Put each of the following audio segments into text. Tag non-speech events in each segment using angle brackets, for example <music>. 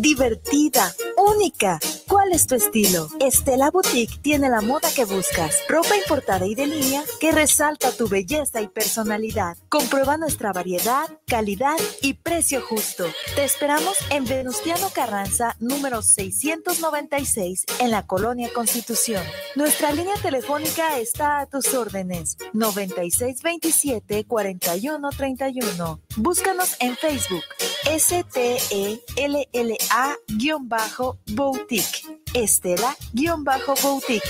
divertida, única es tu estilo? Estela Boutique tiene la moda que buscas, ropa importada y de línea que resalta tu belleza y personalidad. Comprueba nuestra variedad, calidad y precio justo. Te esperamos en Venustiano Carranza, número 696, en la Colonia Constitución. Nuestra línea telefónica está a tus órdenes, 9627-4131. Búscanos en Facebook, STELLA-Boutique. Estela-Boutique.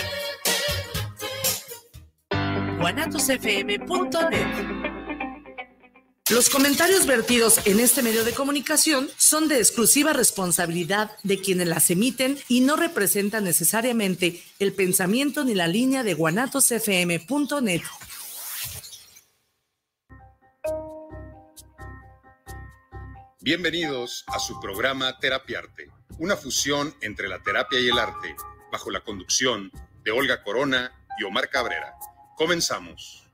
guanatosfm.net los comentarios vertidos en este medio de comunicación son de exclusiva responsabilidad de quienes las emiten y no representan necesariamente el pensamiento ni la línea de guanatosfm.net. Bienvenidos a su programa Terapiarte una fusión entre la terapia y el arte, bajo la conducción de Olga Corona y Omar Cabrera. Comenzamos.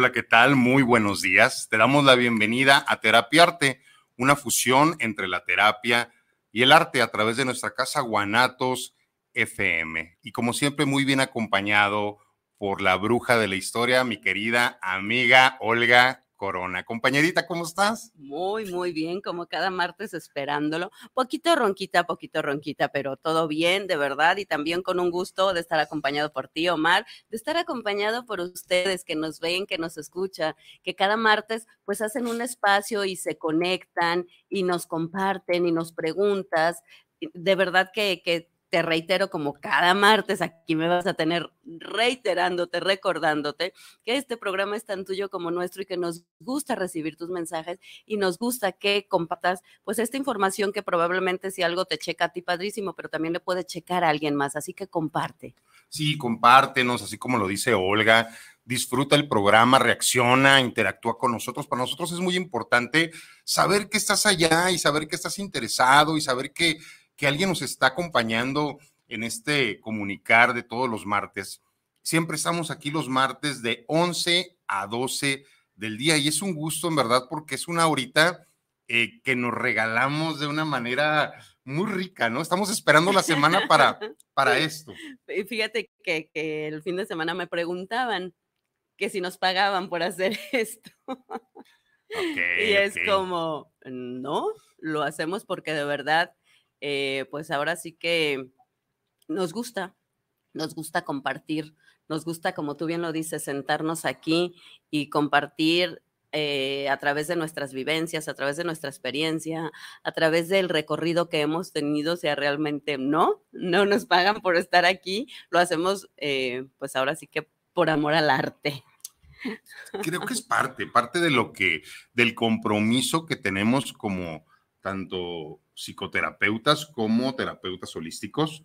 Hola, ¿qué tal? Muy buenos días. Te damos la bienvenida a Terapia Arte, una fusión entre la terapia y el arte a través de nuestra casa Guanatos FM. Y como siempre, muy bien acompañado por la bruja de la historia, mi querida amiga Olga Corona. Compañerita, ¿cómo estás? Muy, muy bien, como cada martes esperándolo. Poquito ronquita, poquito ronquita, pero todo bien, de verdad, y también con un gusto de estar acompañado por ti, Omar, de estar acompañado por ustedes que nos ven, que nos escuchan, que cada martes pues hacen un espacio y se conectan y nos comparten y nos preguntas. De verdad que, que te reitero como cada martes, aquí me vas a tener reiterándote, recordándote que este programa es tan tuyo como nuestro y que nos gusta recibir tus mensajes y nos gusta que compartas pues esta información que probablemente si algo te checa a ti padrísimo, pero también le puede checar a alguien más, así que comparte. Sí, compártenos, así como lo dice Olga, disfruta el programa, reacciona, interactúa con nosotros. Para nosotros es muy importante saber que estás allá y saber que estás interesado y saber que que alguien nos está acompañando en este comunicar de todos los martes. Siempre estamos aquí los martes de 11 a 12 del día y es un gusto en verdad porque es una horita eh, que nos regalamos de una manera muy rica, ¿no? Estamos esperando la semana para, para esto. Fíjate que, que el fin de semana me preguntaban que si nos pagaban por hacer <laughs> esto. y es como, no, lo hacemos porque de verdad eh, pues ahora sí que nos gusta, nos gusta compartir, nos gusta, como tú bien lo dices, sentarnos aquí y compartir eh, a través de nuestras vivencias, a través de nuestra experiencia, a través del recorrido que hemos tenido, o sea, realmente no, no nos pagan por estar aquí, lo hacemos eh, pues ahora sí que por amor al arte. Creo que es parte, parte de lo que, del compromiso que tenemos como, tanto psicoterapeutas como terapeutas holísticos,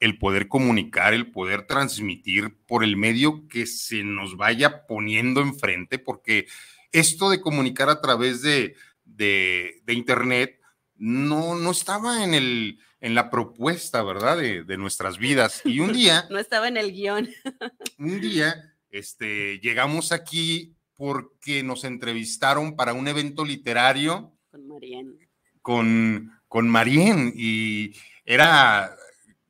el poder comunicar, el poder transmitir por el medio que se nos vaya poniendo enfrente, porque esto de comunicar a través de, de, Internet no, no estaba en, el, en la propuesta, ¿verdad?, de, de nuestras vidas. Y un día... <laughs> no estaba en el guión. <laughs> un día, este, llegamos aquí porque nos entrevistaron para un evento literario. Con Mariana con, con y era,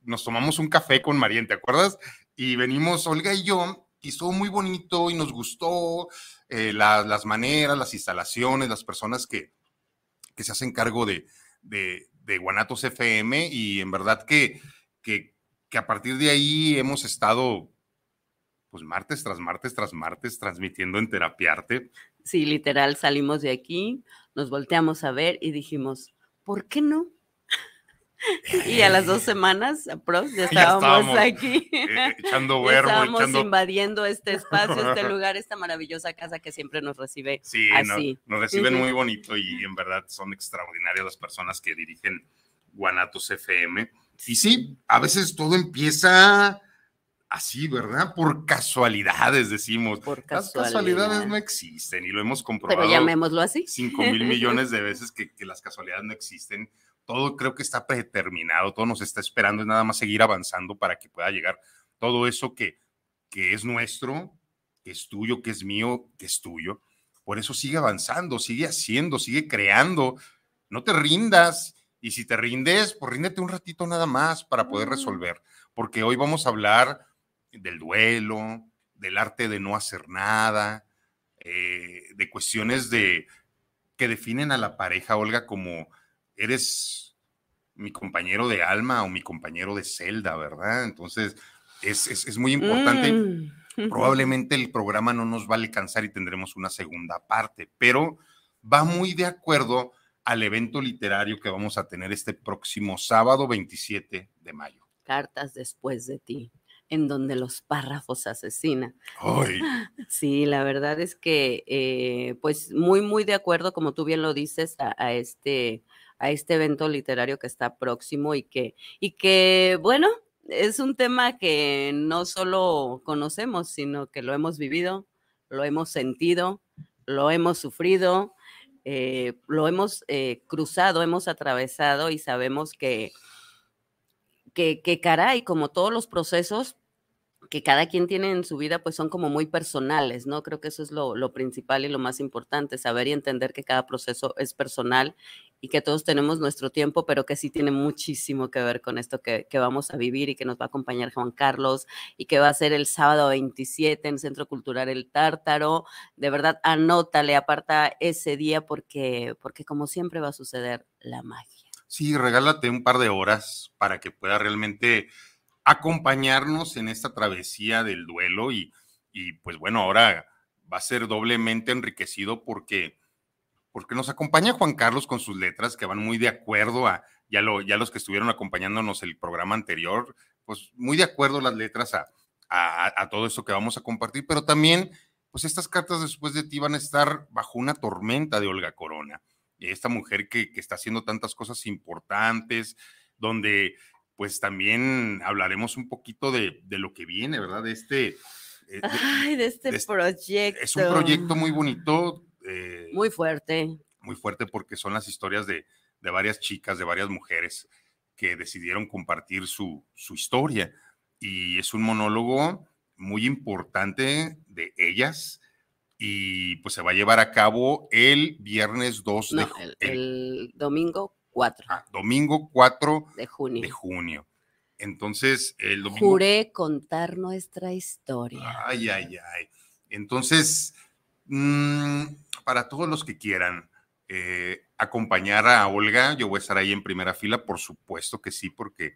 nos tomamos un café con Marien, ¿te acuerdas? Y venimos Olga y yo y estuvo muy bonito y nos gustó eh, las maneras, las instalaciones, las personas que, que se hacen cargo de, Guanatos FM y en verdad que, que, que a partir de ahí hemos estado pues martes tras martes tras martes transmitiendo en Terapiarte sí, literal, salimos de aquí, nos volteamos a ver y dijimos, ¿por qué no? <laughs> Y a las dos semanas, <laughs> ya estábamos, aquí. Eh, <laughs> echando verbo, estábamos echando... invadiendo este espacio, este lugar, esta maravillosa casa que siempre nos recibe. Sí, así. nos, reciben muy bonito y en verdad son extraordinarias las personas que dirigen Guanatos FM. Y sí, a veces todo empieza así, ¿verdad? Por casualidades, decimos. Por Las casualidades no existen y lo hemos comprobado. Pero llamémoslo así. Cinco mil <laughs> millones de veces que, que, las casualidades no existen. Todo creo que está predeterminado, todo nos está esperando, es nada más seguir avanzando para que pueda llegar todo eso que, que es nuestro, que es tuyo, que es mío, que es tuyo. Por eso sigue avanzando, sigue haciendo, sigue creando. No te rindas. Y si te rindes, pues ríndete un ratito nada más para poder resolver. Porque hoy vamos a hablar del duelo, del arte de no hacer nada, eh, de cuestiones de que definen a la pareja, Olga, como eres mi compañero de alma o mi compañero de celda, ¿verdad? Entonces, es, muy importante. Mm. <laughs> Probablemente el programa no nos va a alcanzar y tendremos una segunda parte, pero va muy de acuerdo al evento literario que vamos a tener este próximo sábado 27 de mayo. Cartas después de ti en donde los párrafos asesinan. <laughs> Sí, la verdad es que, eh, pues muy, muy de acuerdo, como tú bien lo dices, a, este, a este evento literario que está próximo y que, y que, bueno, es un tema que no solo conocemos, sino que lo hemos vivido, lo hemos sentido, lo hemos sufrido, eh, lo hemos eh, cruzado, hemos atravesado y sabemos que que, caray, como todos los procesos que cada quien tiene en su vida, pues son como muy personales, ¿no? Creo que eso es lo, principal y lo más importante, saber y entender que cada proceso es personal y que todos tenemos nuestro tiempo, pero que sí tiene muchísimo que ver con esto que, vamos a vivir y que nos va a acompañar Juan Carlos y que va a ser el sábado 27 en Centro Cultural El Tártaro. De verdad, anótale, aparta ese día porque, porque como siempre va a suceder la magia sí, regálate un par de horas para que pueda realmente acompañarnos en esta travesía del duelo y, y pues bueno, ahora va a ser doblemente enriquecido porque, porque nos acompaña Juan Carlos con sus letras que van muy de acuerdo a, ya, lo, ya los que estuvieron acompañándonos el programa anterior, pues muy de acuerdo las letras a, a, a todo esto que vamos a compartir, pero también pues estas cartas después de ti van a estar bajo una tormenta de Olga Corona esta mujer que, está haciendo tantas cosas importantes, donde pues también hablaremos un poquito de, lo que viene, ¿verdad? De este... Eh, Ay, de este proyecto. Es un proyecto muy bonito. Eh, muy fuerte. Muy fuerte porque son las historias de, varias chicas, de varias mujeres que decidieron compartir su, su historia. Y es un monólogo muy importante de ellas, y pues se va a llevar a cabo el viernes 2 de junio. El, el, domingo 4. Ah, domingo 4 de junio. De junio. Entonces, el domingo. Juré contar nuestra historia. Ay, ay, ay. Entonces, mm, para todos los que quieran eh, acompañar a Olga, yo voy a estar ahí en primera fila, por supuesto que sí, porque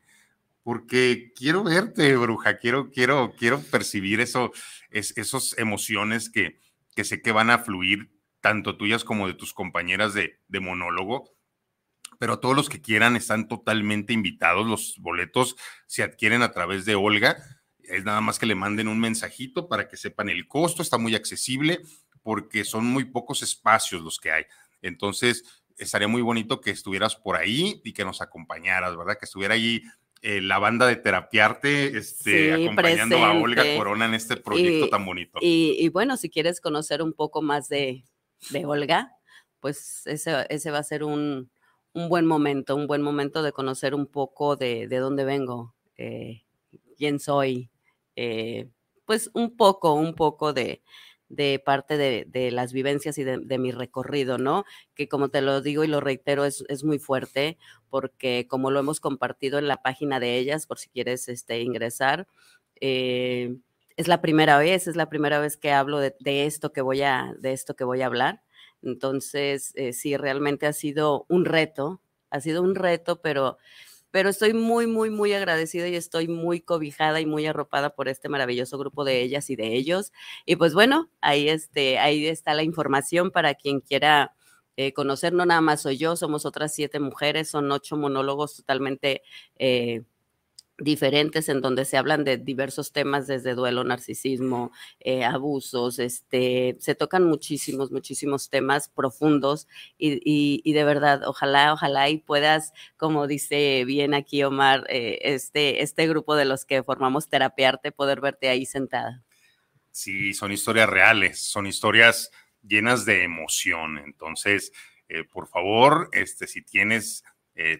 porque quiero verte, bruja, quiero, quiero, quiero percibir eso, esas emociones que, que sé que van a fluir tanto tuyas como de tus compañeras de, monólogo pero todos los que quieran están totalmente invitados. Los boletos se adquieren a través de Olga. Es nada más que le manden un mensajito para que sepan el costo. Está muy accesible porque son muy pocos espacios los que hay. Entonces, estaría muy bonito que estuvieras por ahí y que nos acompañaras, ¿verdad? Que estuviera allí eh, la banda de Terapiarte, este, acompañando a Olga Corona en este proyecto tan bonito. Y, bueno, si quieres conocer un poco más de, Olga, pues ese, va a ser un, buen momento, un buen momento de conocer un poco de, dónde vengo, eh, quién soy, eh, pues un poco, un poco de, de parte de, las vivencias y de, mi recorrido, ¿no? Que como te lo digo y lo reitero, es, muy fuerte porque como lo hemos compartido en la página de ellas, por si quieres este, ingresar, eh, es la primera vez, es la primera vez que hablo de, esto que voy a, de esto que voy a hablar. Entonces, eh, sí, realmente ha sido un reto, ha sido un reto, pero pero estoy muy, muy, muy agradecida y estoy muy cobijada y muy arropada por este maravilloso grupo de ellas y de ellos. Y pues bueno, ahí, este, ahí está la información para quien quiera. Eh, conocer, no nada más soy yo, somos otras siete mujeres, son ocho monólogos totalmente eh, diferentes en donde se hablan de diversos temas desde duelo, narcisismo, eh, abusos, este, se tocan muchísimos, muchísimos temas profundos y, y, de verdad, ojalá, ojalá y puedas, como dice bien aquí Omar, eh, este, este grupo de los que formamos terapearte, poder verte ahí sentada. Sí, son historias reales, son historias llenas de emoción, entonces, eh, por favor, este, si tienes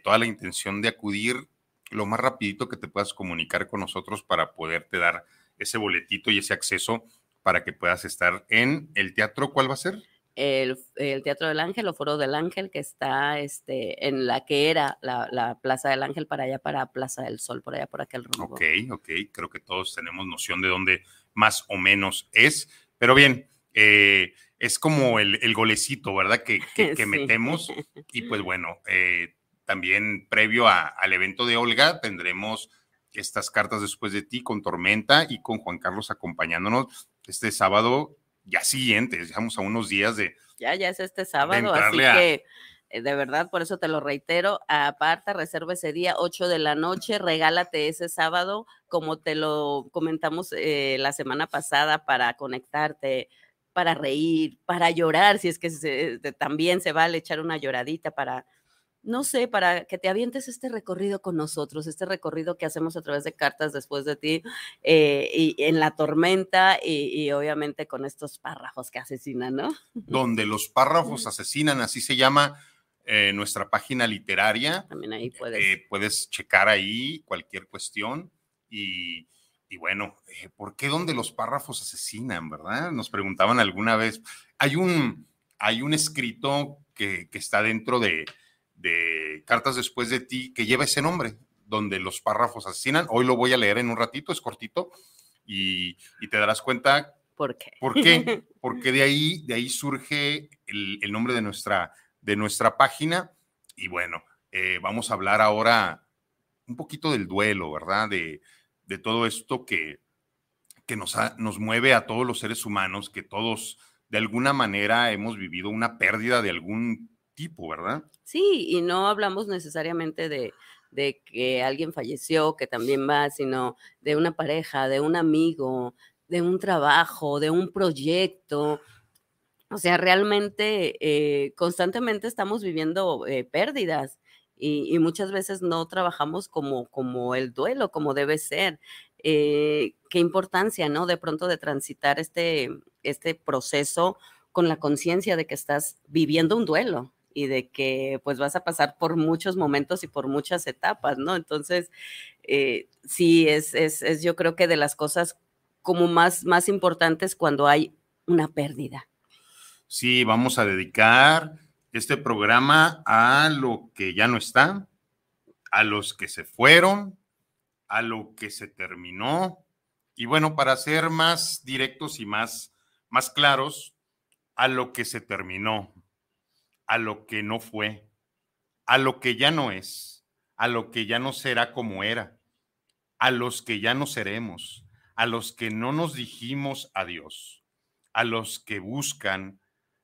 toda la intención de acudir, lo más rapidito que te puedas comunicar con nosotros para poderte dar ese boletito y ese acceso para que puedas estar en el teatro. ¿Cuál va a ser? El, Teatro del Ángel o Foro del Ángel, que está este, en la que era la, Plaza del Ángel para allá, para Plaza del Sol, por allá, por aquel rumbo. Ok, ok, creo que todos tenemos noción de dónde más o menos es, pero bien, eh, es como el, golecito, ¿verdad? Que, <laughs> metemos y pues bueno, eh, también previo al evento de Olga tendremos estas cartas después de ti con Tormenta y con Juan Carlos acompañándonos este sábado ya siguiente, digamos a unos días de... Ya, ya es este sábado, así que eh, de verdad, por eso te lo reitero, aparta, reserva ese día, 8 de la noche, regálate ese sábado, como te lo comentamos eh, la semana pasada, para conectarte, para reír, para llorar, si es que también se vale echar una lloradita para no sé, para que te avientes este recorrido con nosotros, este recorrido que hacemos a través de cartas después de ti eh, y en la tormenta y, obviamente con estos párrafos que asesinan, ¿no? Donde los párrafos asesinan, así se llama eh, nuestra página literaria. También ahí puedes. Eh, puedes checar ahí cualquier cuestión y... bueno, ¿por qué donde los párrafos asesinan, verdad? Nos preguntaban alguna vez. Hay un, hay un escrito que está dentro de, de Cartas después de ti que lleva ese nombre, donde los párrafos asesinan. Hoy lo voy a leer en un ratito, es cortito, y, te darás cuenta. ¿Por qué? ¿Por qué? <laughs> Porque de ahí, de ahí surge el, nombre de nuestra, de nuestra página. Y bueno, eh, vamos a hablar ahora un poquito del duelo, ¿verdad? De, todo esto que, que nos, nos mueve a todos los seres humanos, que todos de alguna manera hemos vivido una pérdida de algún tipo, ¿verdad? Sí, y no hablamos necesariamente de, que alguien falleció, que también va, sino de una pareja, de un amigo, de un trabajo, de un proyecto. O sea, realmente eh, constantemente estamos viviendo eh, pérdidas y, muchas veces no trabajamos como, como el duelo, como debe ser. Eh, qué importancia, ¿no? De pronto de transitar este, este proceso con la conciencia de que estás viviendo un duelo y de que pues vas a pasar por muchos momentos y por muchas etapas, ¿no? Entonces, eh, sí, es, es, yo creo que de las cosas como más, más importantes cuando hay una pérdida. Sí, vamos a dedicar este programa a lo que ya no está, a los que se fueron, a lo que se terminó. Y bueno, para ser más directos y más, más claros, a lo que se terminó, a lo que no fue, a lo que ya no es, a lo que ya no será como era, a los que ya no seremos, a los que no nos dijimos adiós, a los que buscan,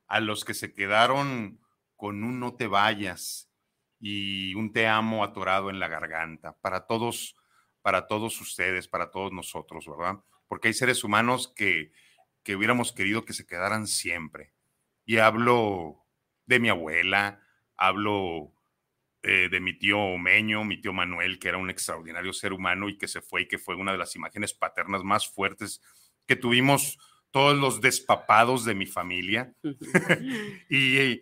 a los que se quedaron con un no te vayas y un te amo atorado en la garganta, para todos, para todos ustedes, para todos nosotros, ¿verdad? Porque hay seres humanos que, que hubiéramos querido que se quedaran siempre. Y hablo de mi abuela, hablo eh, de mi tío Omeño, mi tío Manuel, que era un extraordinario ser humano y que se fue y que fue una de las imágenes paternas más fuertes que tuvimos todos los despapados de mi familia. <laughs> y,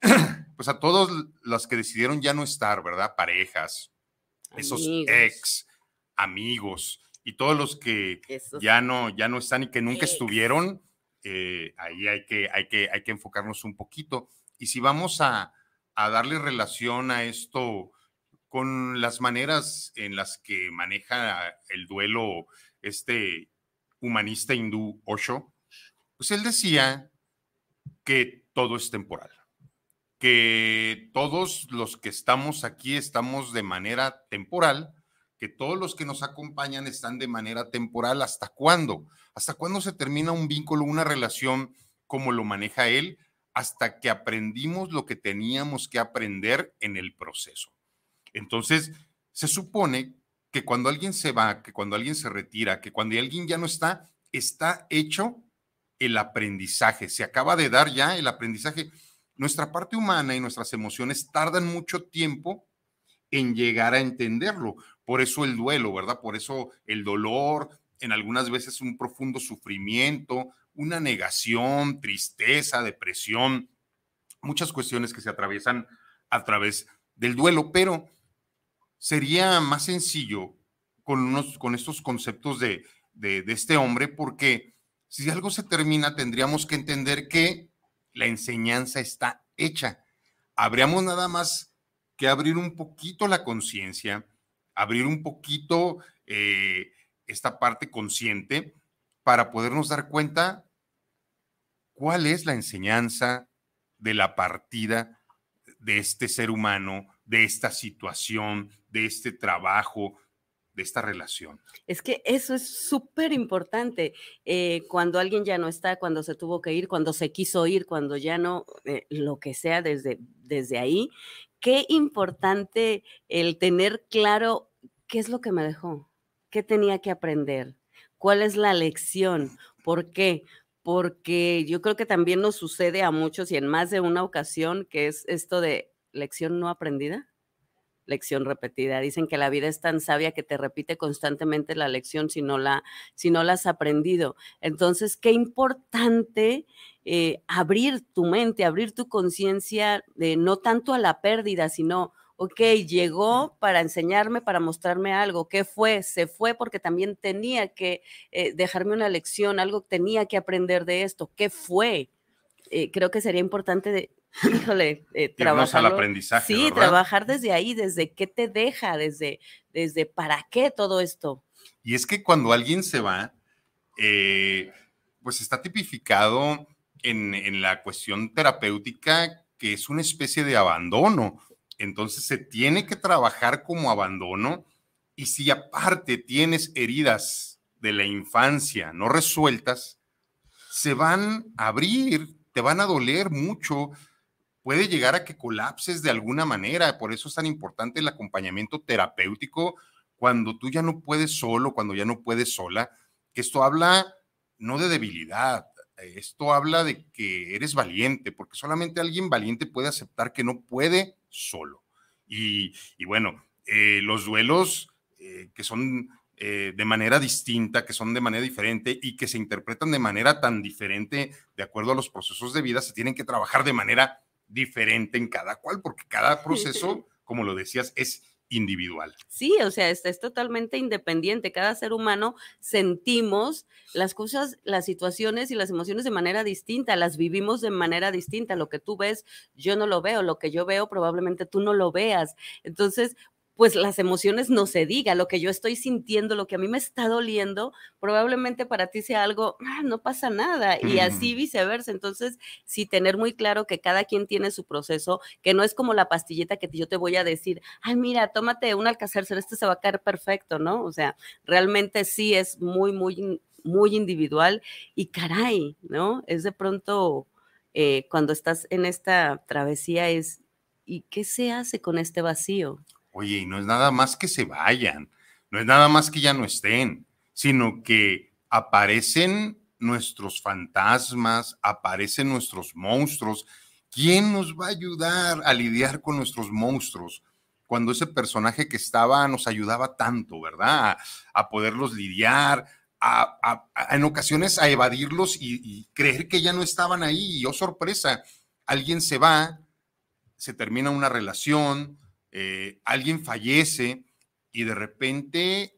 <clears throat> pues a todos los que decidieron ya no estar, ¿verdad? Parejas, esos ex, amigos y todos los que ya no, ya no están y que nunca estuvieron, eh, ahí hay que, hay, que, hay que enfocarnos un poquito y si vamos a, darle relación a esto con las maneras en las que maneja el duelo este humanista hindú Osho, pues él decía que todo es temporal, que todos los que estamos aquí estamos de manera temporal, que todos los que nos acompañan están de manera temporal. ¿Hasta cuándo? ¿Hasta cuándo se termina un vínculo, una relación como lo maneja él? hasta que aprendimos lo que teníamos que aprender en el proceso. Entonces, se supone que cuando alguien se va, que cuando alguien se retira, que cuando alguien ya no está, está hecho el aprendizaje, se acaba de dar ya el aprendizaje. Nuestra parte humana y nuestras emociones tardan mucho tiempo en llegar a entenderlo. Por eso el duelo, ¿verdad? Por eso el dolor, en algunas veces un profundo sufrimiento, una negación, tristeza, depresión, muchas cuestiones que se atraviesan a través del duelo, pero sería más sencillo con, unos, con estos conceptos de, este hombre porque si algo se termina tendríamos que entender que la enseñanza está hecha. Habríamos nada más que abrir un poquito la conciencia, abrir un poquito eh, esta parte consciente para podernos dar cuenta ¿Cuál es la enseñanza de la partida de este ser humano, de esta situación, de este trabajo, de esta relación. Es que eso es súper importante. Eh, cuando alguien ya no está, cuando se tuvo que ir, cuando se quiso ir, cuando ya no, eh, lo que sea desde, desde ahí, qué importante el tener claro qué es lo que me dejó, qué tenía que aprender, cuál es la lección, por qué, porque yo creo que también nos sucede a muchos y en más de una ocasión, que es esto de lección no aprendida, lección repetida. Dicen que la vida es tan sabia que te repite constantemente la lección si no la, si no la has aprendido. Entonces, qué importante eh, abrir tu mente, abrir tu conciencia, de eh, no tanto a la pérdida, sino ok, llegó para enseñarme, para mostrarme algo, ¿qué fue? Se fue porque también tenía que eh, dejarme una lección, algo que tenía que aprender de esto, ¿qué fue? Eh, creo que sería importante <laughs> híjole, trabajar. Eh, al aprendizaje. Sí, trabajar desde ahí, desde qué te deja, desde, desde para qué todo esto. Y es que cuando alguien se va, pues está tipificado en, en, la cuestión terapéutica que es una especie de abandono, entonces se tiene que trabajar como abandono y si aparte tienes heridas de la infancia no resueltas, se van a abrir, te van a doler mucho, puede llegar a que colapses de alguna manera. Por eso es tan importante el acompañamiento terapéutico cuando tú ya no puedes solo, cuando ya no puedes sola, que esto habla no de debilidad, eh, esto habla de que eres valiente, porque solamente alguien valiente puede aceptar que no puede solo. Y, bueno, eh, los duelos eh, que son de manera distinta, que son de manera diferente y que se interpretan de manera tan diferente de acuerdo a los procesos de vida, se tienen que trabajar de manera diferente en cada cual, porque cada <laughs> proceso, como lo decías, es individual. Sí, o sea, es, es totalmente independiente. Cada ser humano sentimos las cosas, las situaciones y las emociones de manera distinta, las vivimos de manera distinta. Lo que tú ves, yo no lo veo, lo que yo veo probablemente tú no lo veas. Entonces, pues las emociones no se diga, lo que yo estoy sintiendo, lo que a mí me está doliendo, probablemente para ti sea algo, ah, no pasa nada, y así viceversa. Entonces, sí tener muy claro que cada quien tiene su proceso, que no es como la pastillita que yo te voy a decir, ay, mira, tómate un alcacer, este se va a caer perfecto, ¿no? O sea, realmente sí es muy, muy, muy individual y caray, ¿no? Es de pronto... Eh, cuando estás en esta travesía es, ¿y qué se hace con este vacío? Oye, y no es nada más que se vayan, no es nada más que ya no estén, sino que aparecen nuestros fantasmas, aparecen nuestros monstruos. ¿Quién nos va a ayudar a lidiar con nuestros monstruos? Cuando ese personaje que estaba nos ayudaba tanto, ¿verdad? A poderlos lidiar, en ocasiones a evadirlos y, creer que ya no estaban ahí. Y oh, sorpresa, alguien se va, se termina una relación, eh, alguien fallece y de repente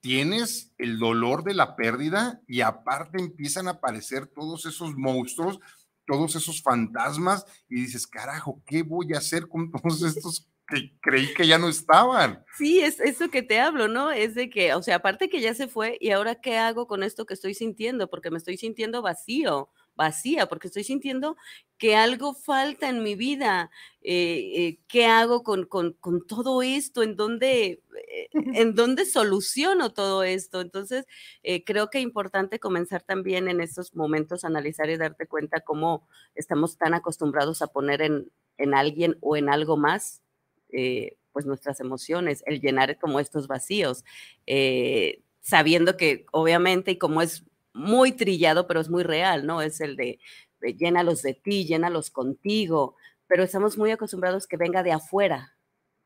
tienes el dolor de la pérdida y aparte empiezan a aparecer todos esos monstruos, todos esos fantasmas y dices, carajo, ¿qué voy a hacer con todos estos que creí que ya no estaban? Sí, es eso que te hablo, ¿no? Es de que, o sea, aparte que ya se fue y ahora qué hago con esto que estoy sintiendo, porque me estoy sintiendo vacío vacía, porque estoy sintiendo que algo falta en mi vida. Eh, eh, ¿Qué hago con, todo esto? ¿En dónde, eh, <laughs> ¿En dónde soluciono todo esto? Entonces, creo que es importante comenzar también en estos momentos a analizar y darte cuenta cómo estamos tan acostumbrados a poner en, en alguien o en algo más. pues nuestras emociones, el llenar como estos vacíos sabiendo que obviamente y como es muy trillado, pero es muy real, ¿no? Es el de, llénalos de ti, llénalos contigo, pero estamos muy acostumbrados que venga de afuera,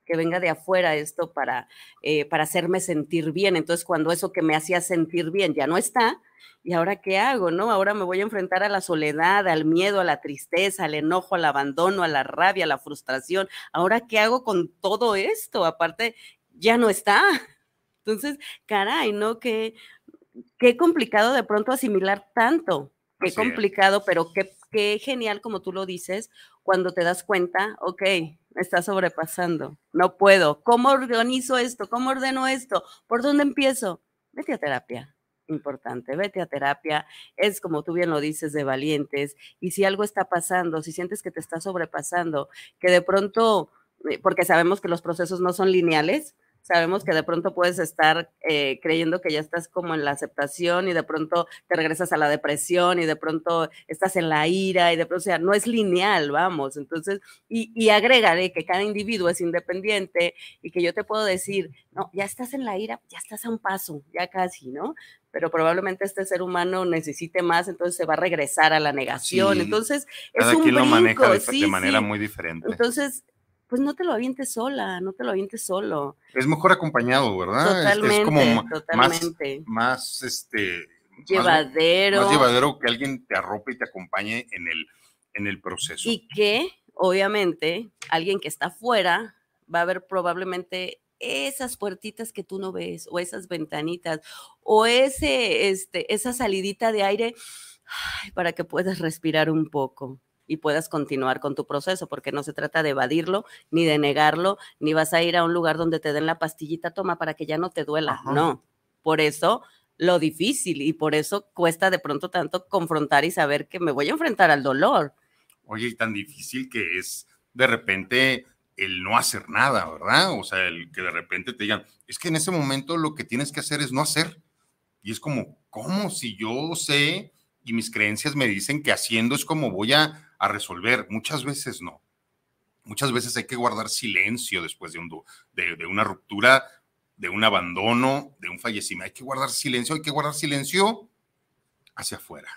que venga de afuera esto para, eh, para hacerme sentir bien. Entonces, cuando eso que me hacía sentir bien ya no está, ¿y ahora qué hago? ¿No? Ahora me voy a enfrentar a la soledad, al miedo, a la tristeza, al enojo, al abandono, a la rabia, a la frustración. ¿Ahora qué hago con todo esto? Aparte, ya no está. Entonces, caray, ¿no? Que qué complicado de pronto asimilar tanto, qué complicado, pero qué, qué genial como tú lo dices, cuando te das cuenta, ok, me está sobrepasando, no puedo, ¿cómo organizo esto? ¿Cómo ordeno esto? ¿Por dónde empiezo? Vete a terapia, importante, vete a terapia, es como tú bien lo dices, de valientes, y si algo está pasando, si sientes que te está sobrepasando, que de pronto, eh, porque sabemos que los procesos no son lineales, Sabemos que de pronto puedes estar eh, creyendo que ya estás como en la aceptación y de pronto te regresas a la depresión y de pronto estás en la ira y de pronto, o sea, no es lineal, vamos. Entonces, y, y agregaré que cada individuo es independiente y que yo te puedo decir, no, ya estás en la ira, ya estás a un paso, ya casi, ¿no? pero probablemente este ser humano necesite más, entonces se va a regresar a la negación. entonces, es un lo maneja de, manera muy diferente. Entonces, pues no te lo avientes sola, no te lo avientes solo. Es mejor acompañado, ¿verdad? Totalmente, es, como Más, este llevadero. Más, llevadero que alguien te arrope y te acompañe en el, en el proceso. Y que, obviamente, alguien que está afuera va a ver probablemente esas puertitas que tú no ves, o esas ventanitas, o ese, este, esa salidita de aire para que puedas respirar un poco y puedas continuar con tu proceso, porque no se trata de evadirlo, ni de negarlo, ni vas a ir a un lugar donde te den la pastillita, toma para que ya no te duela. No. Por eso lo difícil y por eso cuesta de pronto tanto confrontar y saber que me voy a enfrentar al dolor. Oye, y tan difícil que es de repente el no hacer nada, ¿verdad? O sea, el que de repente te digan, es que en ese momento lo que tienes que hacer es no hacer. Y es como, ¿cómo? Si yo sé y mis creencias me dicen que haciendo es como voy a, resolver. Muchas veces no. Muchas veces hay que guardar silencio después de, un, de, una ruptura, de un abandono, de un fallecimiento. Hay que guardar silencio, hay que guardar silencio hacia afuera.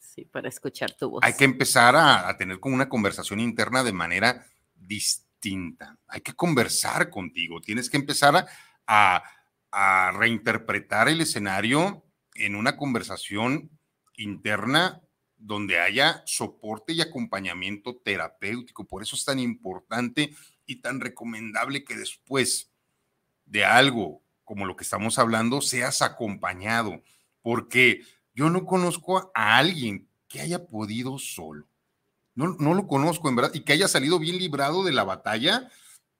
Sí, para escuchar tu voz. Hay que empezar a, tener como una conversación interna de manera distinta. Hay que conversar contigo. Tienes que empezar a reinterpretar el escenario en una conversación interna donde haya soporte y acompañamiento terapéutico. Por eso es tan importante y tan recomendable que después de algo como lo que estamos hablando seas acompañado, porque yo no conozco a alguien que haya podido solo. No, no lo conozco, en verdad, y que haya salido bien librado de la batalla,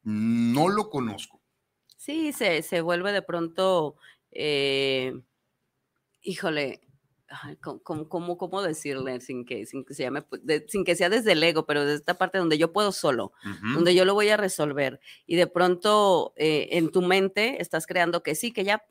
no lo conozco. Sí, se, se vuelve de pronto, eh, híjole, ¿Cómo, cómo, cómo, decirle sin que, sin que pues, sea desde el ego, pero desde esta parte donde yo puedo solo, donde yo lo voy a resolver. Y de pronto eh, en tu mente estás creando que sí, que ya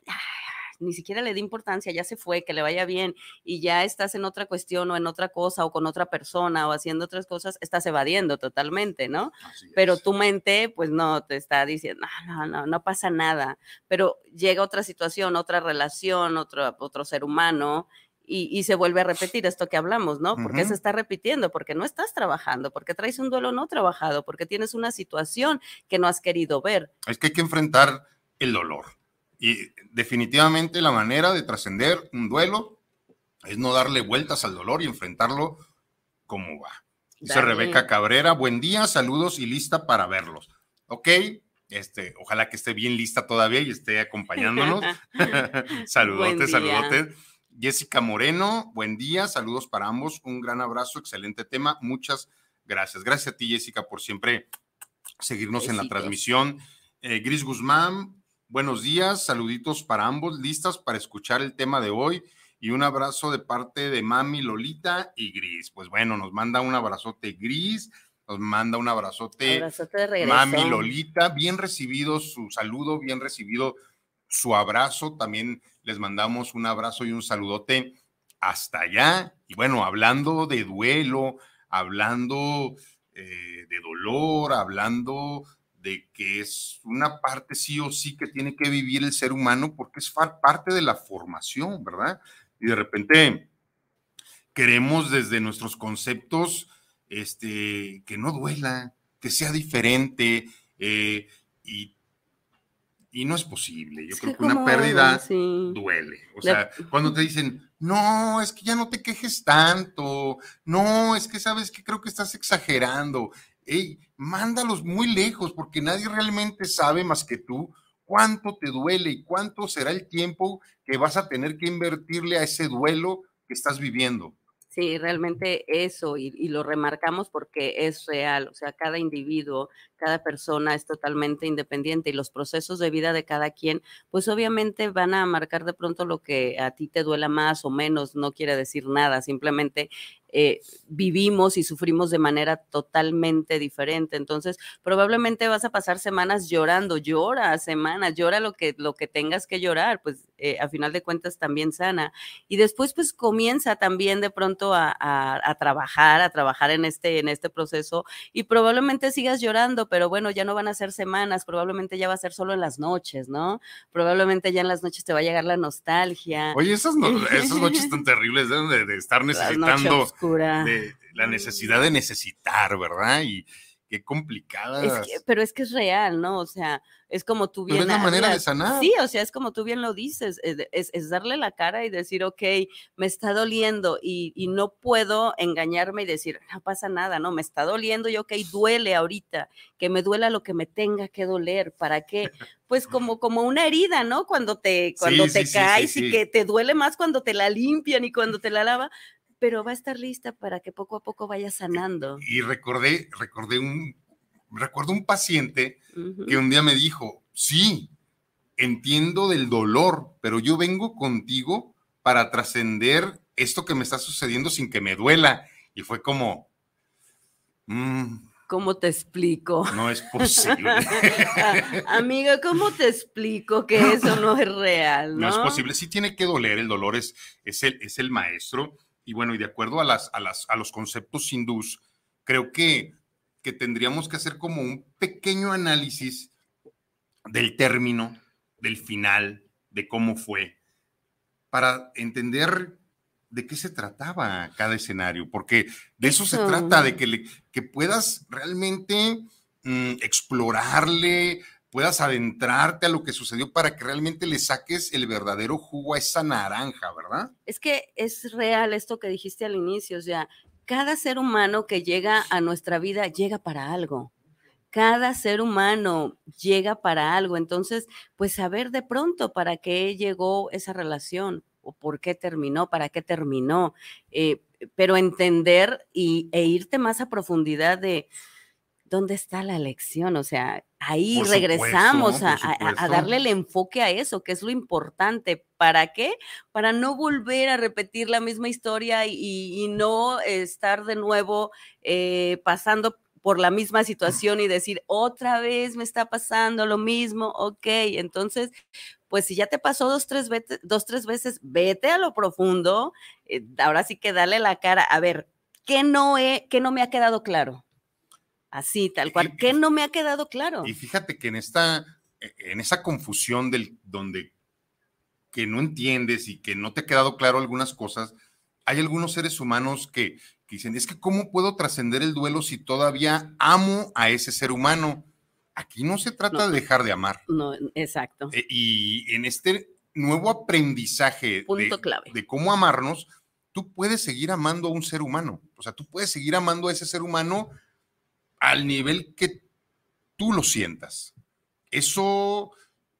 ni siquiera le di importancia, ya se fue, que le vaya bien, y ya estás en otra cuestión o en otra cosa o con otra persona o haciendo otras cosas, estás evadiendo totalmente, ¿no? Pero tu mente, pues no, te está diciendo, no, no, no, no pasa nada, pero llega otra situación, otra relación, otro, otro ser humano y, se vuelve a repetir esto que hablamos, ¿no? Porque se está repitiendo? Porque no estás trabajando, porque traes un duelo no trabajado, porque tienes una situación que no has querido ver. Es que hay que enfrentar el dolor. Y definitivamente la manera de trascender un duelo es no darle vueltas al dolor y enfrentarlo como va. Dice Rebeca Cabrera, buen día, saludos y lista para verlos. Ok, este, ojalá que esté bien lista todavía y esté <laughs> acompañándonos. <laughs> saludotes, saludotes. Jessica Moreno, buen día, saludos para ambos, un gran abrazo, excelente tema, muchas gracias. Gracias a ti, Jessica, por siempre seguirnos en la transmisión. Eh, Gris Guzmán, buenos días, saluditos para ambos, listas para escuchar el tema de hoy y un abrazo de parte de Mami Lolita y Gris. Pues bueno, nos manda un abrazote Gris, nos manda un abrazote, Mami Lolita, bien recibido su saludo, bien recibido su abrazo, también les mandamos un abrazo y un saludote hasta allá. Y bueno, hablando de duelo, hablando eh, de dolor, hablando de que es una parte sí o sí que tiene que vivir el ser humano porque es parte de la formación, ¿verdad? Y de repente queremos desde nuestros conceptos este, que no duela, que sea diferente, eh, y y no es posible. Yo creo que una pérdida duele. O sea, cuando te dicen, no, es que ya no te quejes tanto, no, es que sabes que creo que estás exagerando. Ey, mándalos muy lejos porque nadie realmente sabe más que tú cuánto te duele y cuánto será el tiempo que vas a tener que invertirle a ese duelo que estás viviendo. Sí, realmente eso, y, lo remarcamos porque es real, o sea, cada individuo, cada persona es totalmente independiente y los procesos de vida de cada quien, pues obviamente van a marcar de pronto lo que a ti te duela más o menos, no quiere decir nada, simplemente eh, vivimos y sufrimos de manera totalmente diferente. Entonces, probablemente vas a pasar semanas llorando, llora semanas, llora lo que, lo que tengas que llorar, pues eh, a final de cuentas también sana. Y después, pues comienza también de pronto a, trabajar, a trabajar en este, en este proceso y probablemente sigas llorando, pero bueno, ya no van a ser semanas, probablemente ya va a ser solo en las noches, ¿no? Probablemente ya en las noches te va a llegar la nostalgia. Oye, esas, noches <laughs> tan terribles de estar necesitando la necesidad de necesitar, ¿verdad? Y qué complicada. pero es que es real, ¿no? O sea, es como tú bien. es manera de Sí, o sea, es como tú bien lo dices, eh, es, darle la cara y decir, ok, me está doliendo y, no puedo engañarme y decir, no pasa nada, no, me está doliendo y ok, duele ahorita, que me duela lo que me tenga que doler, ¿para qué? Pues como, como una herida, ¿no? Cuando te, cuando te caes y que te duele más cuando te la limpian y cuando te la lava pero va a estar lista para que poco a poco vaya sanando. Y recordé, recordé un, recuerdo un paciente que un día me dijo, sí, entiendo del dolor, pero yo vengo contigo para trascender esto que me está sucediendo sin que me duela. Y fue como... Mm". ¿Cómo te explico? No es <laughs> posible. Ah, amiga, ¿cómo te explico que eso no es real? No, es posible. Sí tiene que doler, el dolor es, es, el, es el maestro y bueno, y de acuerdo a, las, a, los conceptos hindús, creo que, que tendríamos que hacer como un pequeño análisis del término, del final, de cómo fue, para entender de qué se trataba cada escenario, porque de eso se trata, de que, le, que puedas realmente mm, explorarle, puedas adentrarte a lo que sucedió para que realmente le saques el verdadero jugo a esa naranja, ¿verdad? Es que es real esto que dijiste al inicio, o sea, cada ser humano que llega a nuestra vida llega para algo. Cada ser humano llega para algo. Entonces, pues saber de pronto para qué llegó esa relación o por qué terminó, para qué terminó, eh, pero entender y, e irte más a profundidad de, ¿dónde está la lección? O sea, ahí regresamos a, darle el enfoque a eso, que es lo importante. ¿Para qué? Para no volver a repetir la misma historia y, no estar de nuevo eh, pasando por la misma situación y decir, otra vez me está pasando lo mismo, ok, entonces, pues si ya te pasó dos, tres, dos, tres veces, vete a lo profundo, eh, ahora sí que dale la cara, a ver, ¿qué no, ¿qué no me ha quedado claro? Así, tal cual. que no me ha quedado claro? Y fíjate que en esta, e, en esa confusión del donde que no entiendes y que no te ha quedado claro algunas cosas, hay algunos seres humanos que, que dicen, es que ¿cómo puedo trascender el duelo si todavía amo a ese ser humano? Aquí no se trata de pues, dejar de amar. No, exacto. E, y en este nuevo aprendizaje Punto de, de cómo amarnos, tú puedes seguir amando a un ser humano. O sea, tú puedes seguir amando a ese ser humano al nivel que tú lo sientas. Eso,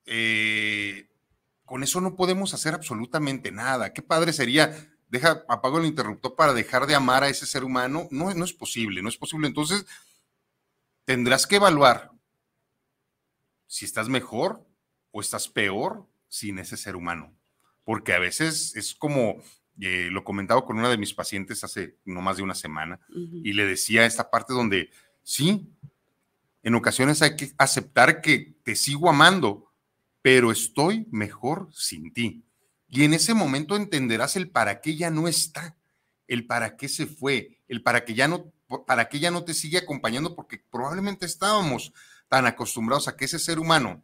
eh, con eso no podemos hacer absolutamente nada. Qué padre sería, deja, apago el interruptor para dejar de amar a ese ser humano. No, no es posible, no es posible. Entonces, tendrás que evaluar si estás mejor o estás peor sin ese ser humano. Porque a veces es como, eh, lo comentaba con una de mis pacientes hace no más de una semana, y le decía esta parte donde Sí, en ocasiones hay que aceptar que te sigo amando, pero estoy mejor sin ti. Y en ese momento entenderás el para qué ya no está, el para qué se fue, el para qué ya no, para ya no te sigue acompañando, porque probablemente estábamos tan acostumbrados a que ese ser humano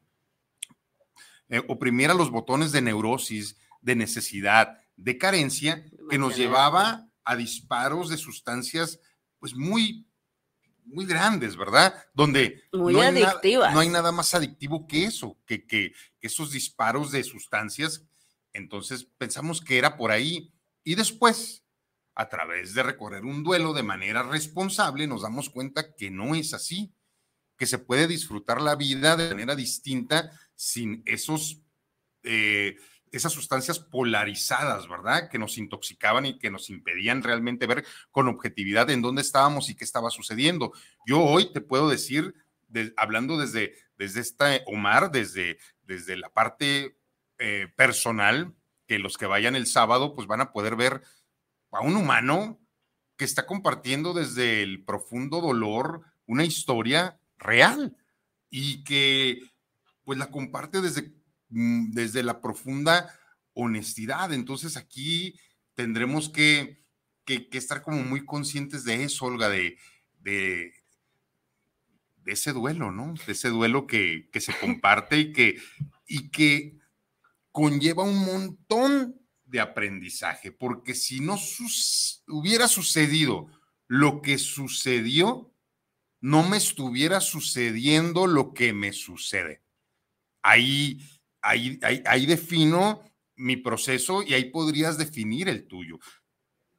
eh, oprimiera los botones de neurosis, de necesidad, de carencia, que nos llevaba a disparos de sustancias pues muy muy grandes, ¿verdad? Donde muy no, Hay nada, no hay nada más adictivo que eso, que, esos disparos de sustancias. Entonces pensamos que era por ahí. Y después, a través de recorrer un duelo de manera responsable, nos damos cuenta que no es así, que se puede disfrutar la vida de manera distinta sin esos... Eh, esas sustancias polarizadas, ¿verdad? Que nos intoxicaban y que nos impedían realmente ver con objetividad en dónde estábamos y qué estaba sucediendo. Yo hoy te puedo decir, hablando desde, desde esta, Omar, desde, desde la parte eh, personal, que los que vayan el sábado, pues van a poder ver a un humano que está compartiendo desde el profundo dolor una historia real y que pues la comparte desde Mm, desde la profunda honestidad. Entonces aquí tendremos que, estar como muy conscientes de eso, Olga, de, de, ese duelo, ¿no? De ese duelo que, se comparte y que, conlleva un montón de aprendizaje, porque si no hubiera sucedido lo que sucedió, no me estuviera sucediendo lo que me sucede. Ahí ahí, defino mi proceso y ahí podrías definir el tuyo.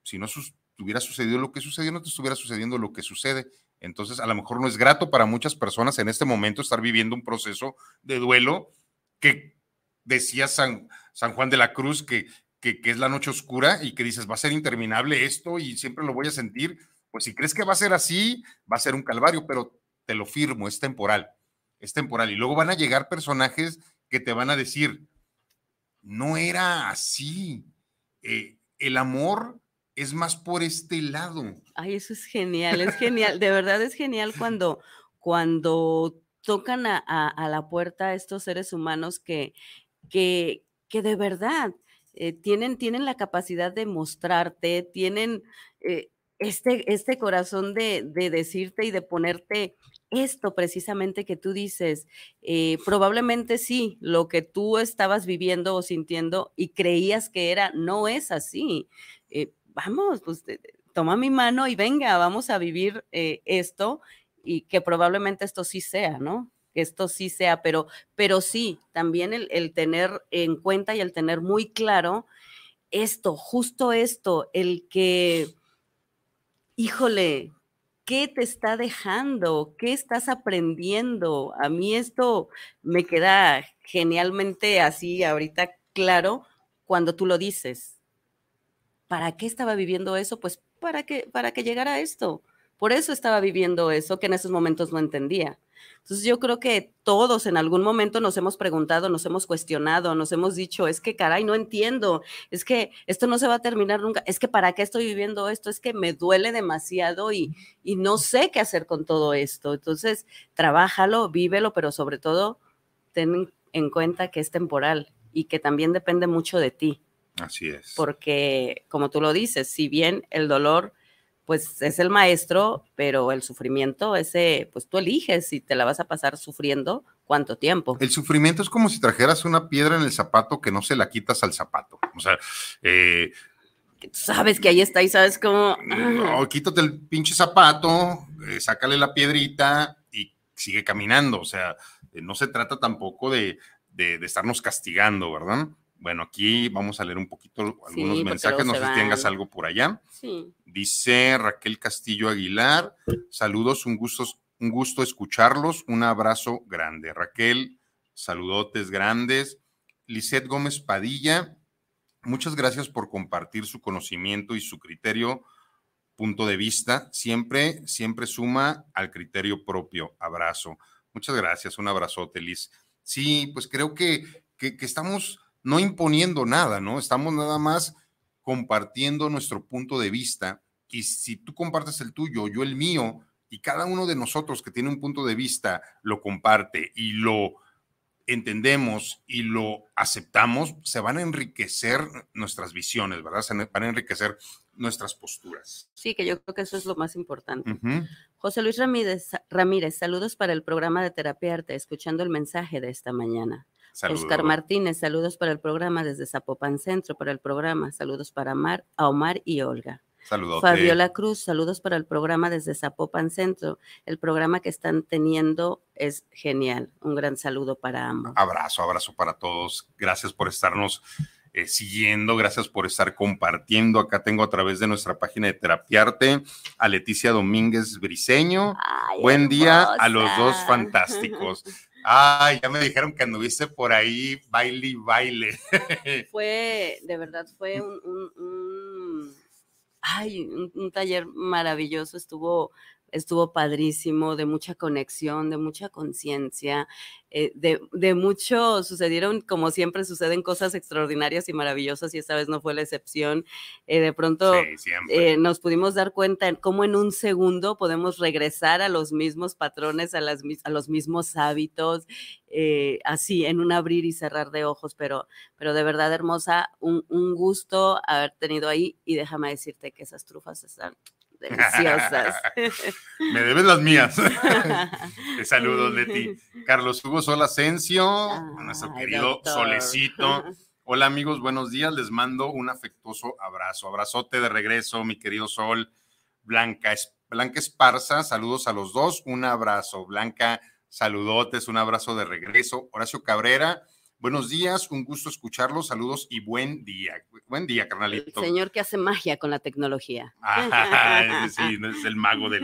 Si no tuviera hubiera sucedido lo que sucedió, no te estuviera sucediendo lo que sucede. Entonces, a lo mejor no es grato para muchas personas en este momento estar viviendo un proceso de duelo que decía San, San Juan de la Cruz que, que, que, es la noche oscura y que dices, va a ser interminable esto y siempre lo voy a sentir. Pues si crees que va a ser así, va a ser un calvario, pero te lo firmo, es temporal, es temporal. Y luego van a llegar personajes que te van a decir, no era así. Eh, el amor es más por este lado. Ay, eso es genial, es genial. <laughs> De verdad es genial cuando, cuando tocan a, la puerta estos seres humanos que, que, que de verdad eh, tienen, tienen la capacidad de mostrarte, tienen eh, este, este corazón de, de, decirte y de ponerte esto precisamente que tú dices, eh, probablemente sí, lo que tú estabas viviendo o sintiendo y creías que era, no es así. Eh, vamos, pues toma mi mano y venga, vamos a vivir eh, esto y que probablemente esto sí sea, ¿no? esto sí sea, pero, pero sí, también el tener en cuenta y el tener muy claro esto, justo esto, el que, híjole, ¿Qué te está dejando? ¿Qué estás aprendiendo? A mí esto me queda genialmente así ahorita claro cuando tú lo dices. ¿Para qué estaba viviendo eso? Pues para que, para que llegara a esto. Por eso estaba viviendo eso que en esos momentos no entendía. Entonces yo creo que todos en algún momento nos hemos preguntado, nos hemos cuestionado, nos hemos dicho, es que caray, no entiendo, es que esto no se va a terminar nunca, es que para qué estoy viviendo esto, es que me duele demasiado y, no sé qué hacer con todo esto. Entonces, trabájalo, vívelo, pero sobre todo, ten en cuenta que es temporal y que también depende mucho de ti. Así es. Porque, como tú lo dices, si bien el dolor pues es el maestro, pero el sufrimiento ese, pues tú eliges si te la vas a pasar sufriendo cuánto tiempo. El sufrimiento es como si trajeras una piedra en el zapato que no se la quitas al zapato. O sea, eh, sabes que ahí está y sabes cómo... No, ah. quítate el pinche zapato, eh, sácale la piedrita y sigue caminando. O sea, eh, no se trata tampoco de, de, de estarnos castigando, ¿verdad? Bueno, aquí vamos a leer un poquito algunos mensajes, no sé si tengas algo por allá. Sí. Dice Raquel Castillo Aguilar, saludos, un gusto, un gusto escucharlos, un abrazo grande. Raquel, saludotes grandes. Lisette Gómez Padilla, muchas gracias por compartir su conocimiento y su criterio, punto de vista. Siempre, siempre suma al criterio propio. Abrazo. Muchas gracias, un abrazote, Liz. Sí, pues creo que, que estamos no imponiendo nada, ¿no? Estamos nada más compartiendo nuestro punto de vista y si tú compartes el tuyo, yo el mío, y cada uno de nosotros que tiene un punto de vista lo comparte y lo entendemos y lo aceptamos, se van a enriquecer nuestras visiones, ¿verdad? Se van a enriquecer nuestras posturas. Sí, que yo creo que eso es lo más importante. José Luis Ramírez, Ramírez, saludos para el programa de terapia arte, escuchando el mensaje de esta mañana. Oscar Martínez, saludos para el programa desde Zapopan Centro, para el programa. Saludos para Mar, a Omar y Olga. Saludos. Fabiola Cruz, saludos para el programa desde Zapopan Centro. El programa que están teniendo es genial. Un gran saludo para ambos. Abrazo, abrazo para todos. Gracias por estarnos eh, siguiendo, gracias por estar compartiendo. Acá tengo a través de nuestra página de Terapiarte a Leticia Domínguez Briseño. Buen día a los dos fantásticos. <laughs> Ay, ah, ya me dijeron que anduviste por ahí baile y baile. <laughs> Fue, de verdad, fue un, un, un, ay, un taller maravilloso. Estuvo estuvo padrísimo, de mucha conexión, de mucha conciencia, eh, de, mucho, sucedieron, como siempre suceden cosas extraordinarias y maravillosas y esta vez no fue la excepción. Eh, de pronto eh, nos pudimos dar cuenta en cómo en un segundo podemos regresar a los mismos patrones, a, los mismos hábitos, así, en un abrir y cerrar de ojos, pero, pero de verdad hermosa, un, un gusto haber tenido ahí y déjame decirte que esas trufas están deliciosas. <laughs> Me debes las mías. <laughs> Saludos Leti. Carlos Hugo Sol ah, nuestro querido solecito. <laughs> Hola amigos, buenos días. Les mando un afectuoso abrazo. Abrazote de regreso, mi querido Sol. Blanca, Blanca Esparza, saludos a los dos. Un abrazo. Blanca, saludotes, un abrazo de regreso. Horacio Cabrera, Buenos días, un gusto escucharlos, saludos y buen día. Buen día, carnalito. El señor que hace magia con la tecnología. <laughs> sí, es el mago de,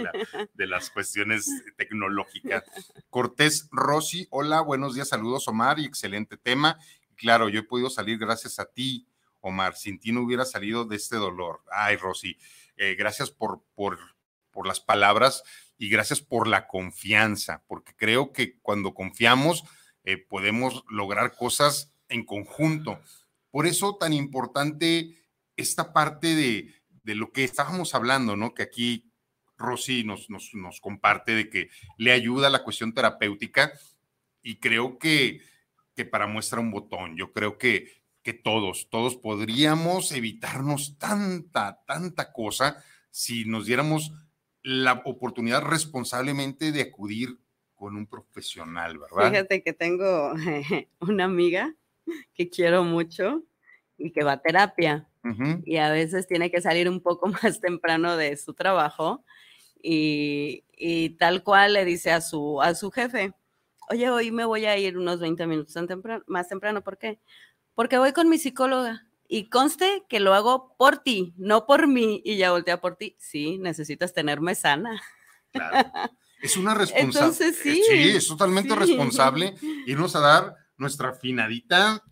las cuestiones tecnológicas. Cortés Rossi, hola, buenos días, saludos, Omar, y excelente tema. Claro, yo he podido salir gracias a ti, Omar. Sin ti no hubiera salido de este dolor. Ay, Rossi. Eh, gracias por, por las palabras y gracias por la confianza, porque creo que cuando confiamos eh, podemos lograr cosas en conjunto. Por eso tan importante esta parte de, lo que estábamos hablando, ¿no? Que aquí Rosy nos, nos, comparte de que le ayuda la cuestión terapéutica y creo que, que para muestra un botón, yo creo que, que todos, todos podríamos evitarnos tanta, tanta cosa si nos diéramos la oportunidad responsablemente de acudir con un profesional, ¿verdad? Fíjate que tengo <laughs> una amiga que quiero mucho y que va a terapia y a veces tiene que salir un poco <laughs> más temprano de su trabajo y, tal cual le dice a su, a su jefe, oye, hoy me voy a ir unos 20 minutos temprano, más temprano, ¿por qué? Porque voy con mi psicóloga y conste que lo hago por ti, no por mí y ya voltea por ti. Sí, necesitas tenerme sana. Claro. <laughs> Es una responsabilidad. Eh, sí. es totalmente responsable irnos <laughs> a dar nuestra afinadita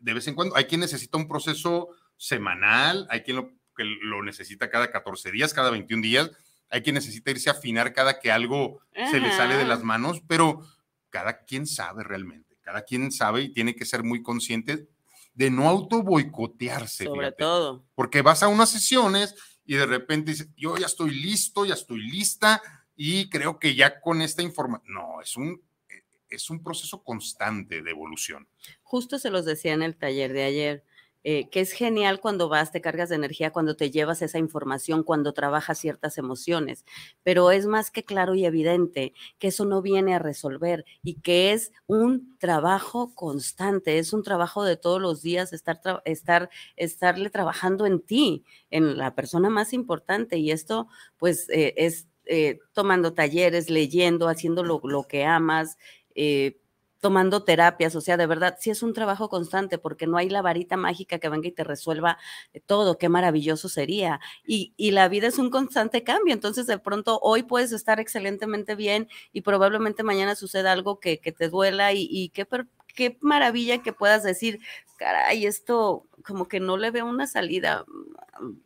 de vez en cuando. Hay quien necesita un proceso semanal, hay quien lo, necesita cada 14 días, cada 21 días, hay quien necesita irse a afinar cada que algo se le sale de las manos, pero cada quien sabe realmente, cada quien sabe y tiene que ser muy consciente de no auto boicotearse. Sobre todo. Porque vas a unas sesiones y de repente dices, yo ya estoy listo, ya estoy lista, y creo que ya con esta información, no, es un, eh, es un proceso constante de evolución. Justo se los decía en el taller de ayer. Eh, que es genial cuando vas, te cargas de energía, cuando te llevas esa información, cuando trabajas ciertas emociones, pero es más que claro y evidente que eso no viene a resolver y que es un trabajo constante, es un trabajo de todos los días estar, estar estarle trabajando en ti, en la persona más importante y esto pues eh, es eh, tomando talleres, leyendo, haciendo lo, que amas, eh, tomando terapias, o sea, de verdad, sí es un trabajo constante porque no hay la varita mágica que venga y te resuelva eh, todo, qué maravilloso sería. Y, la vida es un constante cambio, entonces de pronto hoy puedes estar excelentemente bien y probablemente mañana suceda algo que, te duela y, y qué, qué maravilla que puedas decir, caray, esto como que no le veo una salida.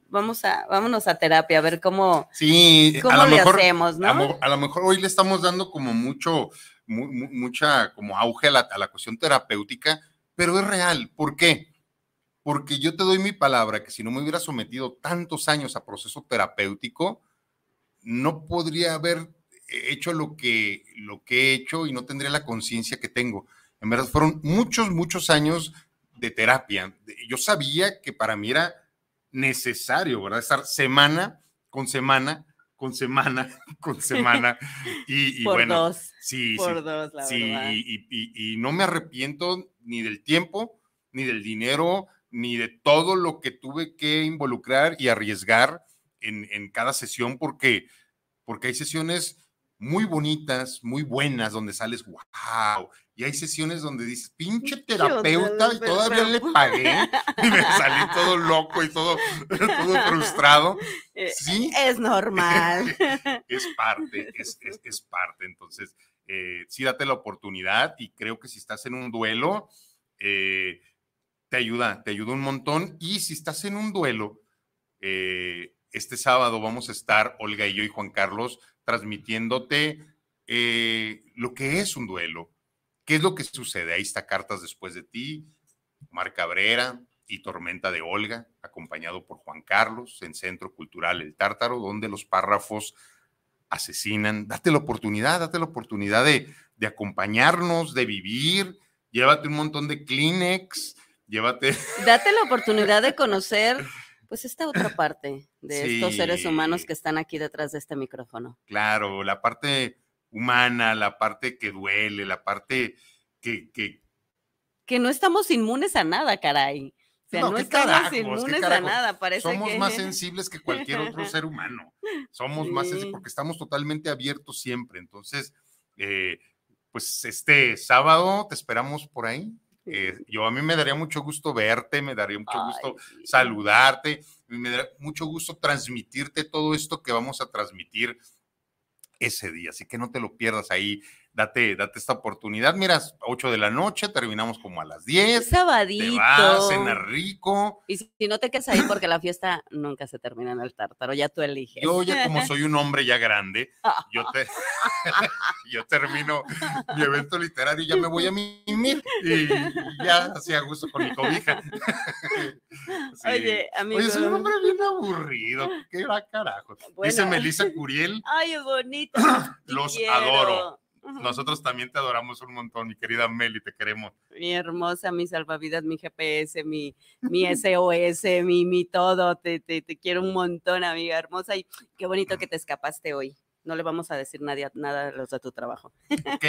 Vamos a, vámonos a terapia, a ver cómo, sí, a lo le mejor, hacemos, ¿no? A, lo mejor hoy le estamos dando como mucho, mucha, como auge a la, cuestión terapéutica, pero es real. ¿Por qué? Porque yo te doy mi palabra que si no me hubiera sometido tantos años a proceso terapéutico, no podría haber eh, hecho lo que, lo que he hecho y no tendría la conciencia que tengo. En verdad, fueron muchos, muchos años de terapia. Yo sabía que para mí era necesario, ¿verdad? Estar semana con semana, con semana, <laughs> con semana. Y, por bueno, dos. sí, por dos, la verdad. Y, no me arrepiento ni del tiempo, ni del dinero, ni de todo lo que tuve que involucrar y arriesgar en, en, cada sesión, porque, porque hay sesiones muy bonitas, muy buenas, donde sales, wow. Y hay sesiones donde dices, pinche terapeuta, y todavía le pagué. Y me salí todo <laughs> loco y todo, frustrado. Eh, sí. Es normal. <laughs> es parte, <laughs> es, parte. Entonces, eh, sí, date la oportunidad y creo que si estás en un duelo, eh, te ayuda, te ayuda un montón. Y si estás en un duelo, este sábado vamos a estar Olga y yo y Juan Carlos transmitiéndote eh, lo que es un duelo, qué es lo que sucede. Ahí está Cartas después de ti, Mar Cabrera y Tormenta de Olga, acompañado por Juan Carlos en Centro Cultural El Tártaro, donde los párrafos asesinan. Date la oportunidad, date la oportunidad de, de acompañarnos, de vivir. Llévate un montón de Kleenex, llévate. Date la oportunidad de conocer pues esta otra parte de estos seres humanos que están aquí detrás de este micrófono. Claro, la parte humana, la parte que duele, la parte que... Que, no estamos inmunes a nada, caray. O sea, no, estamos inmunes a nada, parece Somos más sensibles que cualquier otro <laughs> ser humano. Somos más sensibles porque estamos totalmente abiertos siempre. Entonces, eh, pues este sábado te esperamos por ahí. Eh, yo a mí me daría mucho gusto verte, me daría mucho gusto saludarte, me daría mucho gusto transmitirte todo esto que vamos a transmitir ese día. Así que no te lo pierdas ahí. Date, date esta oportunidad. Miras, 8 de la noche, terminamos como a las 10. Sabadito. cena rico. Y si, no te quedas ahí porque la fiesta nunca se termina en el tártaro, ya tú eliges. Yo ya como soy un hombre ya grande, <laughs> yo, <laughs> yo termino mi evento literario y ya me voy a mi y ya hacía gusto con mi cobija. <laughs> Oye, es un hombre bien aburrido. ¿Qué va carajo? Dice Melissa <laughs> Curiel. Ay, bonito. <coughs> Los adoro. Nosotros también te adoramos un montón, mi querida Meli, te queremos. Mi hermosa, mi salvavidas, mi GPS, mi, mi SOS, mi, mi todo. Te, te quiero un montón, amiga hermosa. Y qué bonito que te escapaste hoy no le vamos a decir nadie, nada a los de tu trabajo. Ok,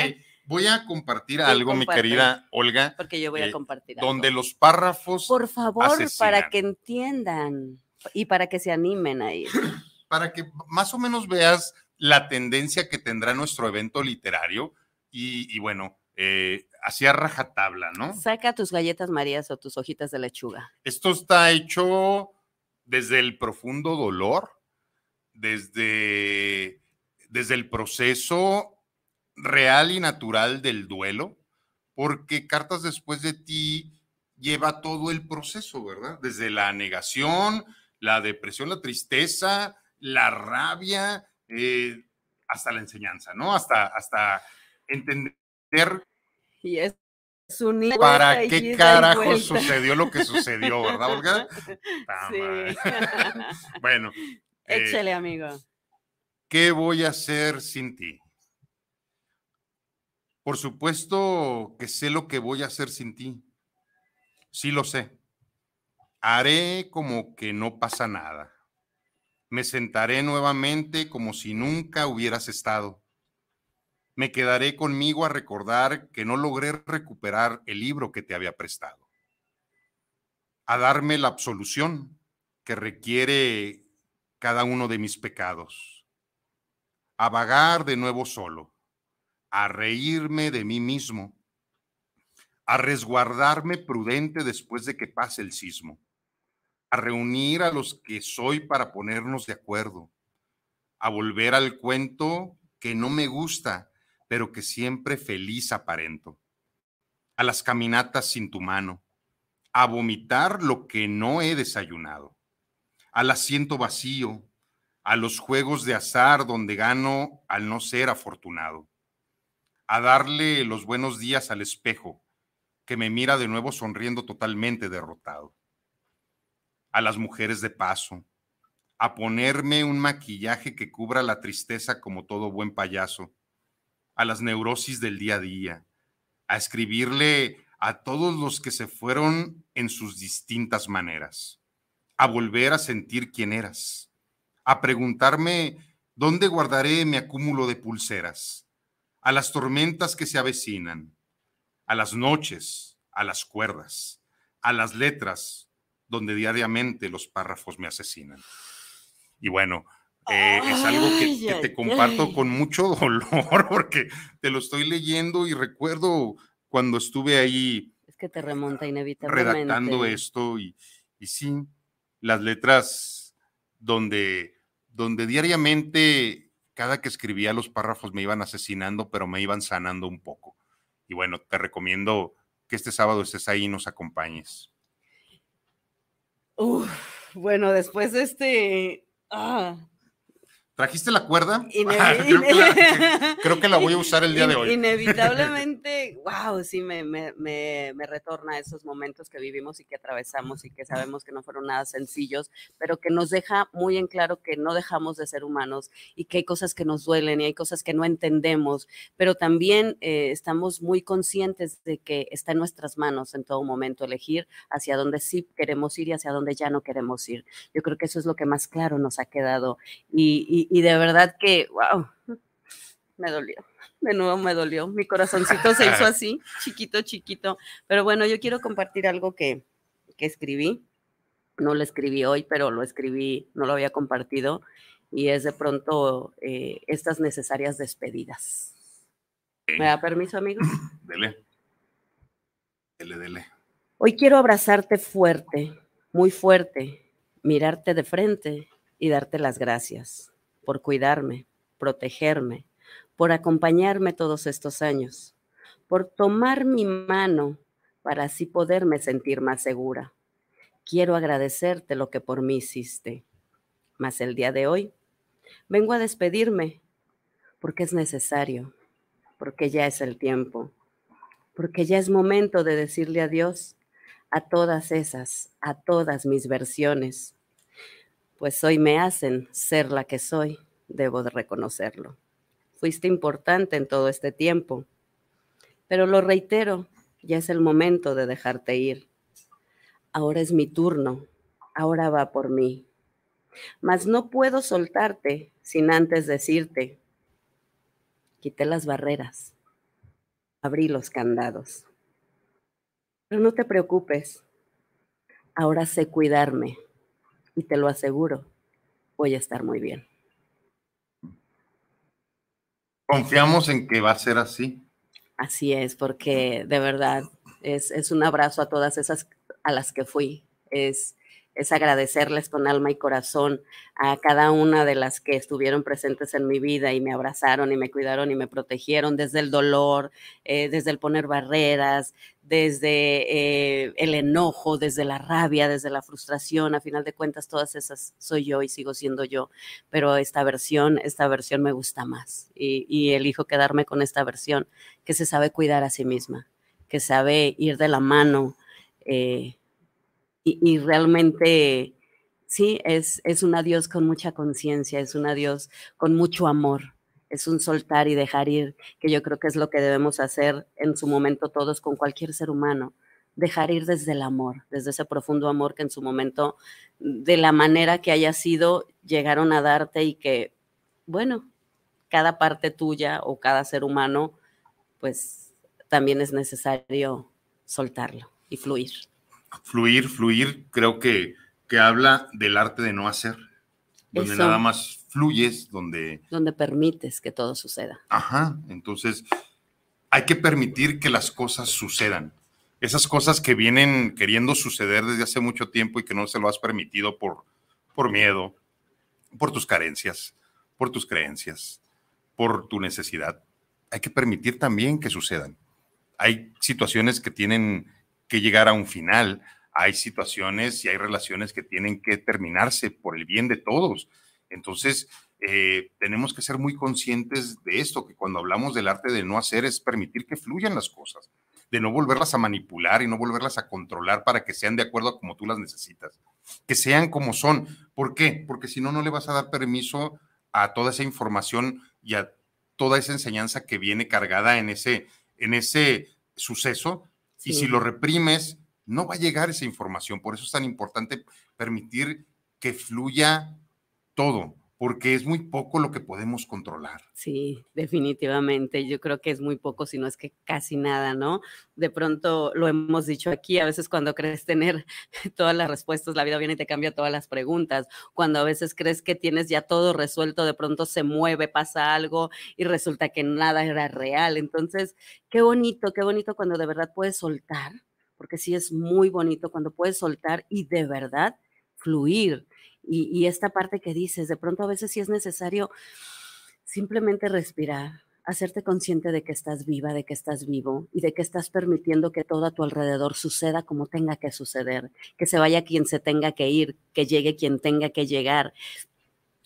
voy a compartir algo, mi querida Olga. Porque yo voy a eh, compartir. Donde los párrafos. Por favor, para que entiendan y para que se animen ahí. para que más o menos veas la tendencia que tendrá nuestro evento literario y, bueno, eh, hacia rajatabla, ¿no? Saca tus galletas marías o tus hojitas de lechuga. Esto está hecho desde el profundo dolor, desde desde el proceso real y natural del duelo, porque Cartas después de ti lleva todo el proceso, ¿verdad? Desde la negación, la depresión, la tristeza, la rabia, eh, hasta la enseñanza, ¿no? Hasta, hasta entender. Y es ¿Para qué carajo sucedió lo que sucedió, verdad, Olga? <laughs> <laughs> bueno. Échale, eh, amigo. ¿qué voy a hacer sin ti? Por supuesto que sé lo que voy a hacer sin ti. Sí lo sé. Haré como que no pasa nada. Me sentaré nuevamente como si nunca hubieras estado. Me quedaré conmigo a recordar que no logré recuperar el libro que te había prestado. A darme la absolución que requiere cada uno de mis pecados a vagar de nuevo solo, a reírme de mí mismo, a resguardarme prudente después de que pase el sismo, a reunir a los que soy para ponernos de acuerdo, a volver al cuento que no me gusta, pero que siempre feliz aparento, a las caminatas sin tu mano, a vomitar lo que no he desayunado, al asiento vacío, a los juegos de azar donde gano al no ser afortunado, a darle los buenos días al espejo que me mira de nuevo sonriendo totalmente derrotado, a las mujeres de paso, a ponerme un maquillaje que cubra la tristeza como todo buen payaso, a las neurosis del día a día, a escribirle a todos los que se fueron en sus distintas maneras, a volver a sentir quién eras a preguntarme dónde guardaré mi acúmulo de pulseras, a las tormentas que se avecinan, a las noches, a las cuerdas, a las letras donde diariamente los párrafos me asesinan. Y bueno, eh, es algo que, te comparto con mucho dolor <laughs> porque te lo estoy leyendo y recuerdo cuando estuve ahí. que te remonta inevitablemente. Redactando esto y, y sí, las letras donde, donde diariamente, cada que escribía los párrafos me iban asesinando, pero me iban sanando un poco. Y bueno, te recomiendo que este sábado estés ahí y nos acompañes. bueno, después de este... Ah, ¿Trajiste la cuerda? <laughs> Ah, <laughs> creo, que la, voy a usar el día de hoy. Inevitablemente, wow, sí, me, me, me, retorna a esos momentos que vivimos y que atravesamos y que sabemos que no fueron nada sencillos, pero que nos deja muy en claro que no dejamos de ser humanos y que hay cosas que nos duelen y hay cosas que no entendemos, pero también eh, estamos muy conscientes de que está en nuestras manos en todo momento elegir hacia dónde sí queremos ir y hacia dónde ya no queremos ir. Yo creo que eso es lo que más claro nos ha quedado y y de verdad que, wow, me dolió. De nuevo me dolió. Mi corazoncito se hizo <laughs> así, chiquito, chiquito. Pero bueno, yo quiero compartir algo que, que escribí. No lo escribí hoy, pero lo escribí, no lo había compartido. Y es de pronto eh, estas necesarias despedidas. ¿Me da permiso, amigo? <clears throat> Dele. Dele, dele. Hoy quiero abrazarte fuerte, muy fuerte, mirarte de frente y darte las gracias por cuidarme, protegerme, por acompañarme todos estos años, por tomar mi mano para así poderme sentir más segura. Quiero agradecerte lo que por mí hiciste. Mas el día de hoy vengo a despedirme porque es necesario, porque ya es el tiempo, porque ya es momento de decirle adiós a todas esas, a todas mis versiones, pues hoy me hacen ser la que soy, debo de reconocerlo. Fuiste importante en todo este tiempo, pero lo reitero, ya es el momento de dejarte ir. Ahora es mi turno, ahora va por mí. Mas no puedo soltarte sin antes decirte, quité las barreras, abrí los candados. Pero no te preocupes, ahora sé cuidarme y te lo aseguro, voy a estar muy bien. Confiamos en que va a ser así. Así es, porque de verdad es, es un abrazo a todas esas a las que fui. Es, es agradecerles con alma y corazón a cada una de las que estuvieron presentes en mi vida y me abrazaron y me cuidaron y me protegieron desde el dolor, eh, desde el poner barreras, desde eh, el enojo, desde la rabia, desde la frustración. A final de cuentas, todas esas soy yo y sigo siendo yo, pero esta versión, esta versión me gusta más y, y elijo quedarme con esta versión que se sabe cuidar a sí misma, que sabe ir de la mano. Eh, y, realmente, sí, es, es un adiós con mucha conciencia, es un adiós con mucho amor, es un soltar y dejar ir, que yo creo que es lo que debemos hacer en su momento todos con cualquier ser humano, dejar ir desde el amor, desde ese profundo amor que en su momento, de la manera que haya sido, llegaron a darte y que, bueno, cada parte tuya o cada ser humano, pues también es necesario soltarlo y fluir. Fluir, fluir, creo que, que habla del arte de no hacer, donde nada más fluyes, donde... Donde permites que todo suceda. Ajá, entonces hay que permitir que las cosas sucedan. Esas cosas que vienen queriendo suceder desde hace mucho tiempo y que no se lo has permitido por, por miedo, por tus carencias, por tus creencias, por tu necesidad. Hay que permitir también que sucedan. Hay situaciones que tienen que llegar a un final. Hay situaciones y hay relaciones que tienen que terminarse por el bien de todos. Entonces, eh, tenemos que ser muy conscientes de esto, que cuando hablamos del arte de no hacer es permitir que fluyan las cosas, de no volverlas a manipular y no volverlas a controlar para que sean de acuerdo a como tú las necesitas, que sean como son. ¿Por qué? Porque si no, no le vas a dar permiso a toda esa información y a toda esa enseñanza que viene cargada en ese, en ese suceso y si lo reprimes, no va a llegar esa información. Por eso es tan importante permitir que fluya todo porque es muy poco lo que podemos controlar. Sí, definitivamente. Yo creo que es muy poco, si no es que casi nada, ¿no? De pronto lo hemos dicho aquí, a veces cuando crees tener <laughs> todas las respuestas, la vida viene y te cambia todas las preguntas. Cuando a veces crees que tienes ya todo resuelto, de pronto se mueve, pasa algo y resulta que nada era real. Entonces, qué bonito, qué bonito cuando de verdad puedes soltar, porque sí es muy bonito cuando puedes soltar y de verdad fluir y, esta parte que dices, de pronto a veces sí es necesario simplemente respirar, hacerte consciente de que estás viva, de que estás vivo y de que estás permitiendo que todo a tu alrededor suceda como tenga que suceder, que se vaya quien se tenga que ir, que llegue quien tenga que llegar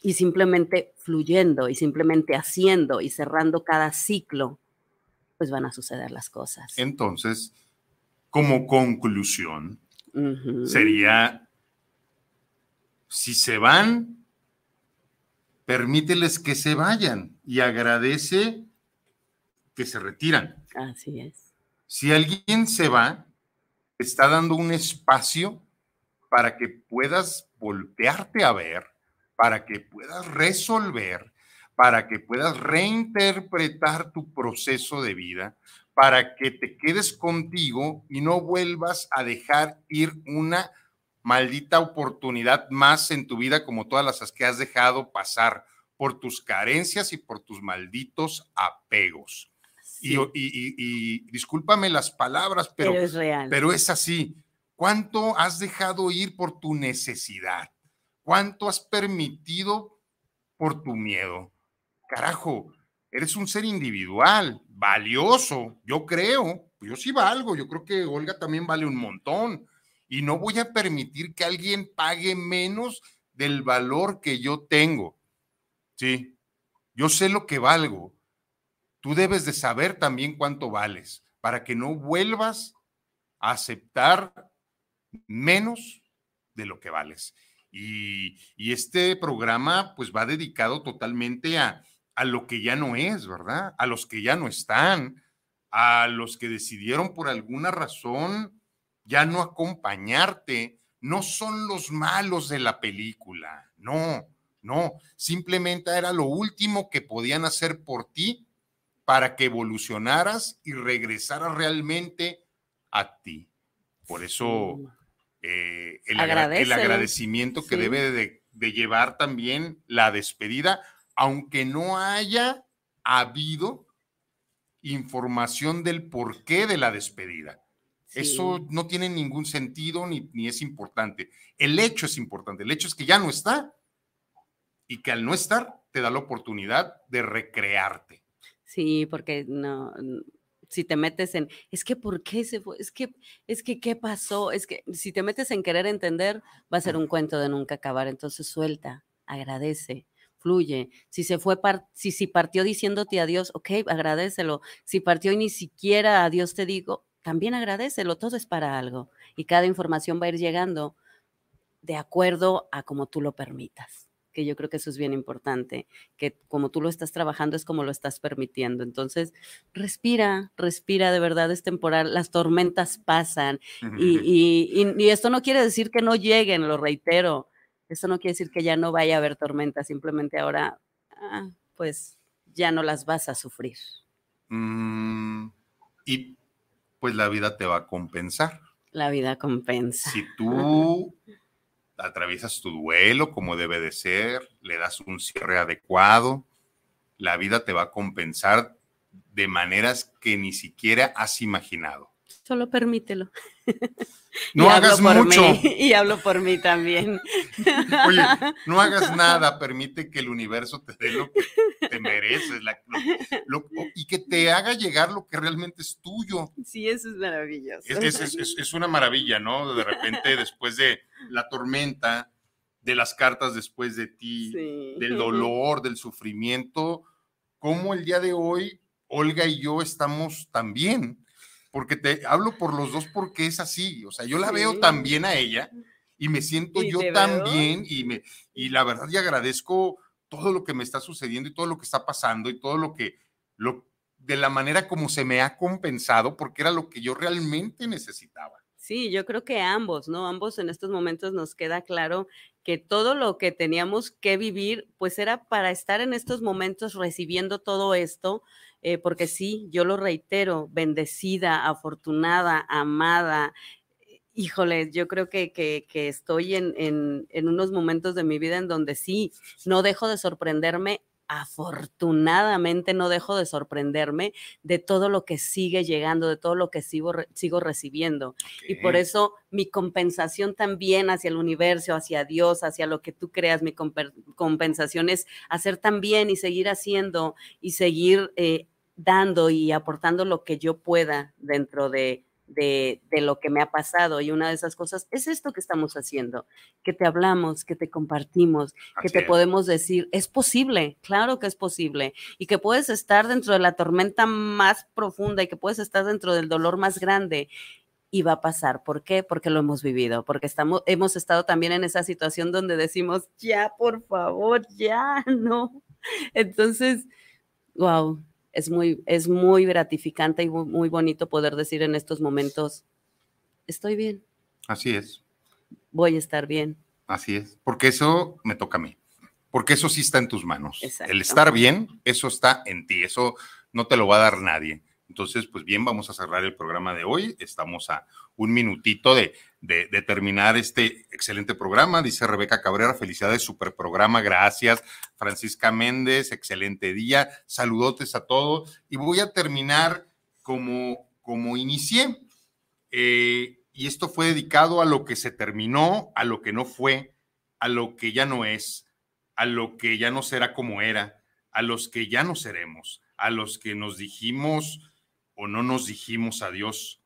y simplemente fluyendo y simplemente haciendo y cerrando cada ciclo, pues van a suceder las cosas. Entonces, como conclusión, sería si se van, permíteles que se vayan y agradece que se retiran. Así es. Si alguien se va, está dando un espacio para que puedas voltearte a ver, para que puedas resolver, para que puedas reinterpretar tu proceso de vida, para que te quedes contigo y no vuelvas a dejar ir una maldita oportunidad más en tu vida como todas las que has dejado pasar por tus carencias y por tus malditos apegos. Y, discúlpame las palabras, pero, es pero es así. ¿Cuánto has dejado ir por tu necesidad? ¿Cuánto has permitido por tu miedo? Carajo, eres un ser individual, valioso, yo creo. Yo sí valgo, yo creo que Olga también vale un montón y no voy a permitir que alguien pague menos del valor que yo tengo. Sí, yo sé lo que valgo. Tú debes de saber también cuánto vales para que no vuelvas a aceptar menos de lo que vales. Y, y este programa pues va dedicado totalmente a, a lo que ya no es, ¿verdad? A los que ya no están, a los que decidieron por alguna razón ya no acompañarte, no son los malos de la película, no, no, simplemente era lo último que podían hacer por ti para que evolucionaras y regresaras realmente a ti. Por eso eh, el, agradecimiento que debe de llevar también la despedida, aunque no haya habido información del porqué de la despedida. Eso no tiene ningún sentido ni, es importante. El hecho es importante. El hecho es que ya no está y que al no estar te da la oportunidad de recrearte. Sí, porque no, si te metes en, es que por qué se fue, es que, es que qué pasó, es que si te metes en querer entender, va a ser un cuento de nunca acabar. Entonces suelta, agradece, fluye. Si se fue, si, si partió diciéndote adiós, ok, agradecelo. Si partió y ni siquiera adiós te digo, también agradecelo, todo es para algo y cada información va a ir llegando de acuerdo a como tú lo permitas, que yo creo que eso es bien importante, que como tú lo estás trabajando es como lo estás permitiendo. Entonces, respira, respira, de verdad es temporal, las tormentas pasan y, esto no quiere decir que no lleguen, lo reitero, esto no quiere decir que ya no vaya a haber tormentas, simplemente ahora, ah, pues ya no las vas a sufrir. Mm, y pues la vida te va a compensar. La vida compensa. Si <laughs> tú atraviesas tu duelo como debe de ser, le das un cierre adecuado, la vida te va a compensar de maneras que ni siquiera has imaginado. Solo permítelo. <laughs> No hagas mucho. <laughs> y hablo por mí también. <laughs> Oye, no hagas nada, permite que el universo te dé lo que te mereces y que te haga llegar lo que realmente es tuyo. Sí, eso es maravilloso. Es, una maravilla, ¿no? De repente, después de la tormenta, de las cartas después de ti, del dolor, del sufrimiento, como el día de hoy, Olga y yo estamos también porque te hablo por los dos porque es así, o sea, yo la veo también a ella y me siento yo también y, me, y la verdad y agradezco todo lo que me está sucediendo y todo lo que está pasando y todo lo que, lo, de la manera como se me ha compensado, porque era lo que yo realmente necesitaba. Sí, yo creo que ambos, ¿no? Ambos en estos momentos nos queda claro que todo lo que teníamos que vivir, pues era para estar en estos momentos recibiendo todo esto eh, porque sí, yo lo reitero, bendecida, afortunada, amada. Eh, híjole, yo creo que, estoy en, unos momentos de mi vida en donde sí, no dejo de sorprenderme afortunadamente no dejo de sorprenderme de todo lo que sigue llegando, de todo lo que sigo, recibiendo. Y por eso mi compensación también hacia el universo, hacia Dios, hacia lo que tú creas, mi compensación es hacer también y seguir haciendo y seguir eh, dando y aportando lo que yo pueda dentro de, lo que me ha pasado. Y una de esas cosas es esto que estamos haciendo, que te hablamos, que te compartimos, que te podemos decir, es posible, claro que es posible, y que puedes estar dentro de la tormenta más profunda y que puedes estar dentro del dolor más grande. Y va a pasar. ¿Por qué? Porque lo hemos vivido, porque estamos, hemos estado también en esa situación donde decimos, ya, por favor, ya, <laughs> no. Entonces, wow, es muy, es muy gratificante y muy bonito poder decir en estos momentos, estoy bien. Así es. Voy a estar bien. Así es, porque eso me toca a mí, porque eso sí está en tus manos. El estar bien, eso está en ti, eso no te lo va a dar nadie. Entonces, pues bien, vamos a cerrar el programa de hoy. Estamos a un minutito de, terminar este excelente programa. Dice Rebeca Cabrera, felicidades, super programa, gracias. Francisca Méndez, excelente día. Saludotes a todos. Y voy a terminar como, como inicié. Eh, y esto fue dedicado a lo que se terminó, a lo que no fue, a lo que ya no es, a lo que ya no será como era, a los que ya no seremos, a los que nos dijimos o no nos dijimos adiós,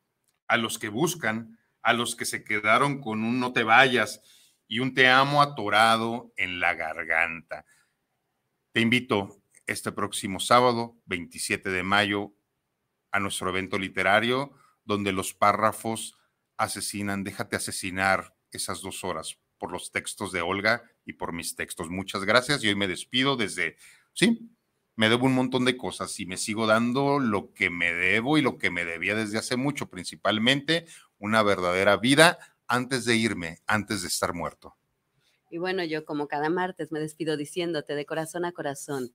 a los que buscan, a los que se quedaron con un no te vayas y un te amo atorado en la garganta. Te invito este próximo sábado, 27 de mayo, a nuestro evento literario, donde los párrafos asesinan, déjate asesinar esas dos horas por los textos de Olga y por mis textos. Muchas gracias y hoy me despido desde, sí, me debo un montón de cosas y me sigo dando lo que me debo y lo que me debía desde hace mucho, principalmente una verdadera vida antes de irme, antes de estar muerto. Y bueno, yo como cada martes me despido diciéndote de corazón a corazón,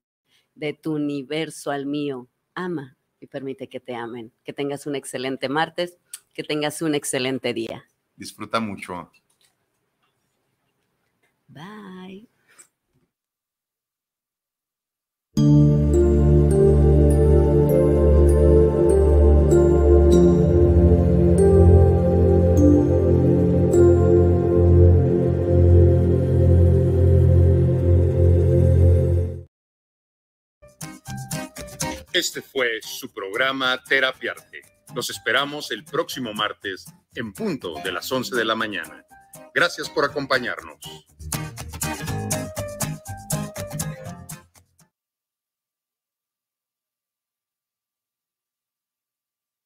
de tu universo al mío, ama y permite que te amen. Que tengas un excelente martes, que tengas un excelente día. Disfruta mucho. Bye. Este fue su programa Terapia Arte. Los esperamos el próximo martes en punto de las 11 de la mañana. Gracias por acompañarnos.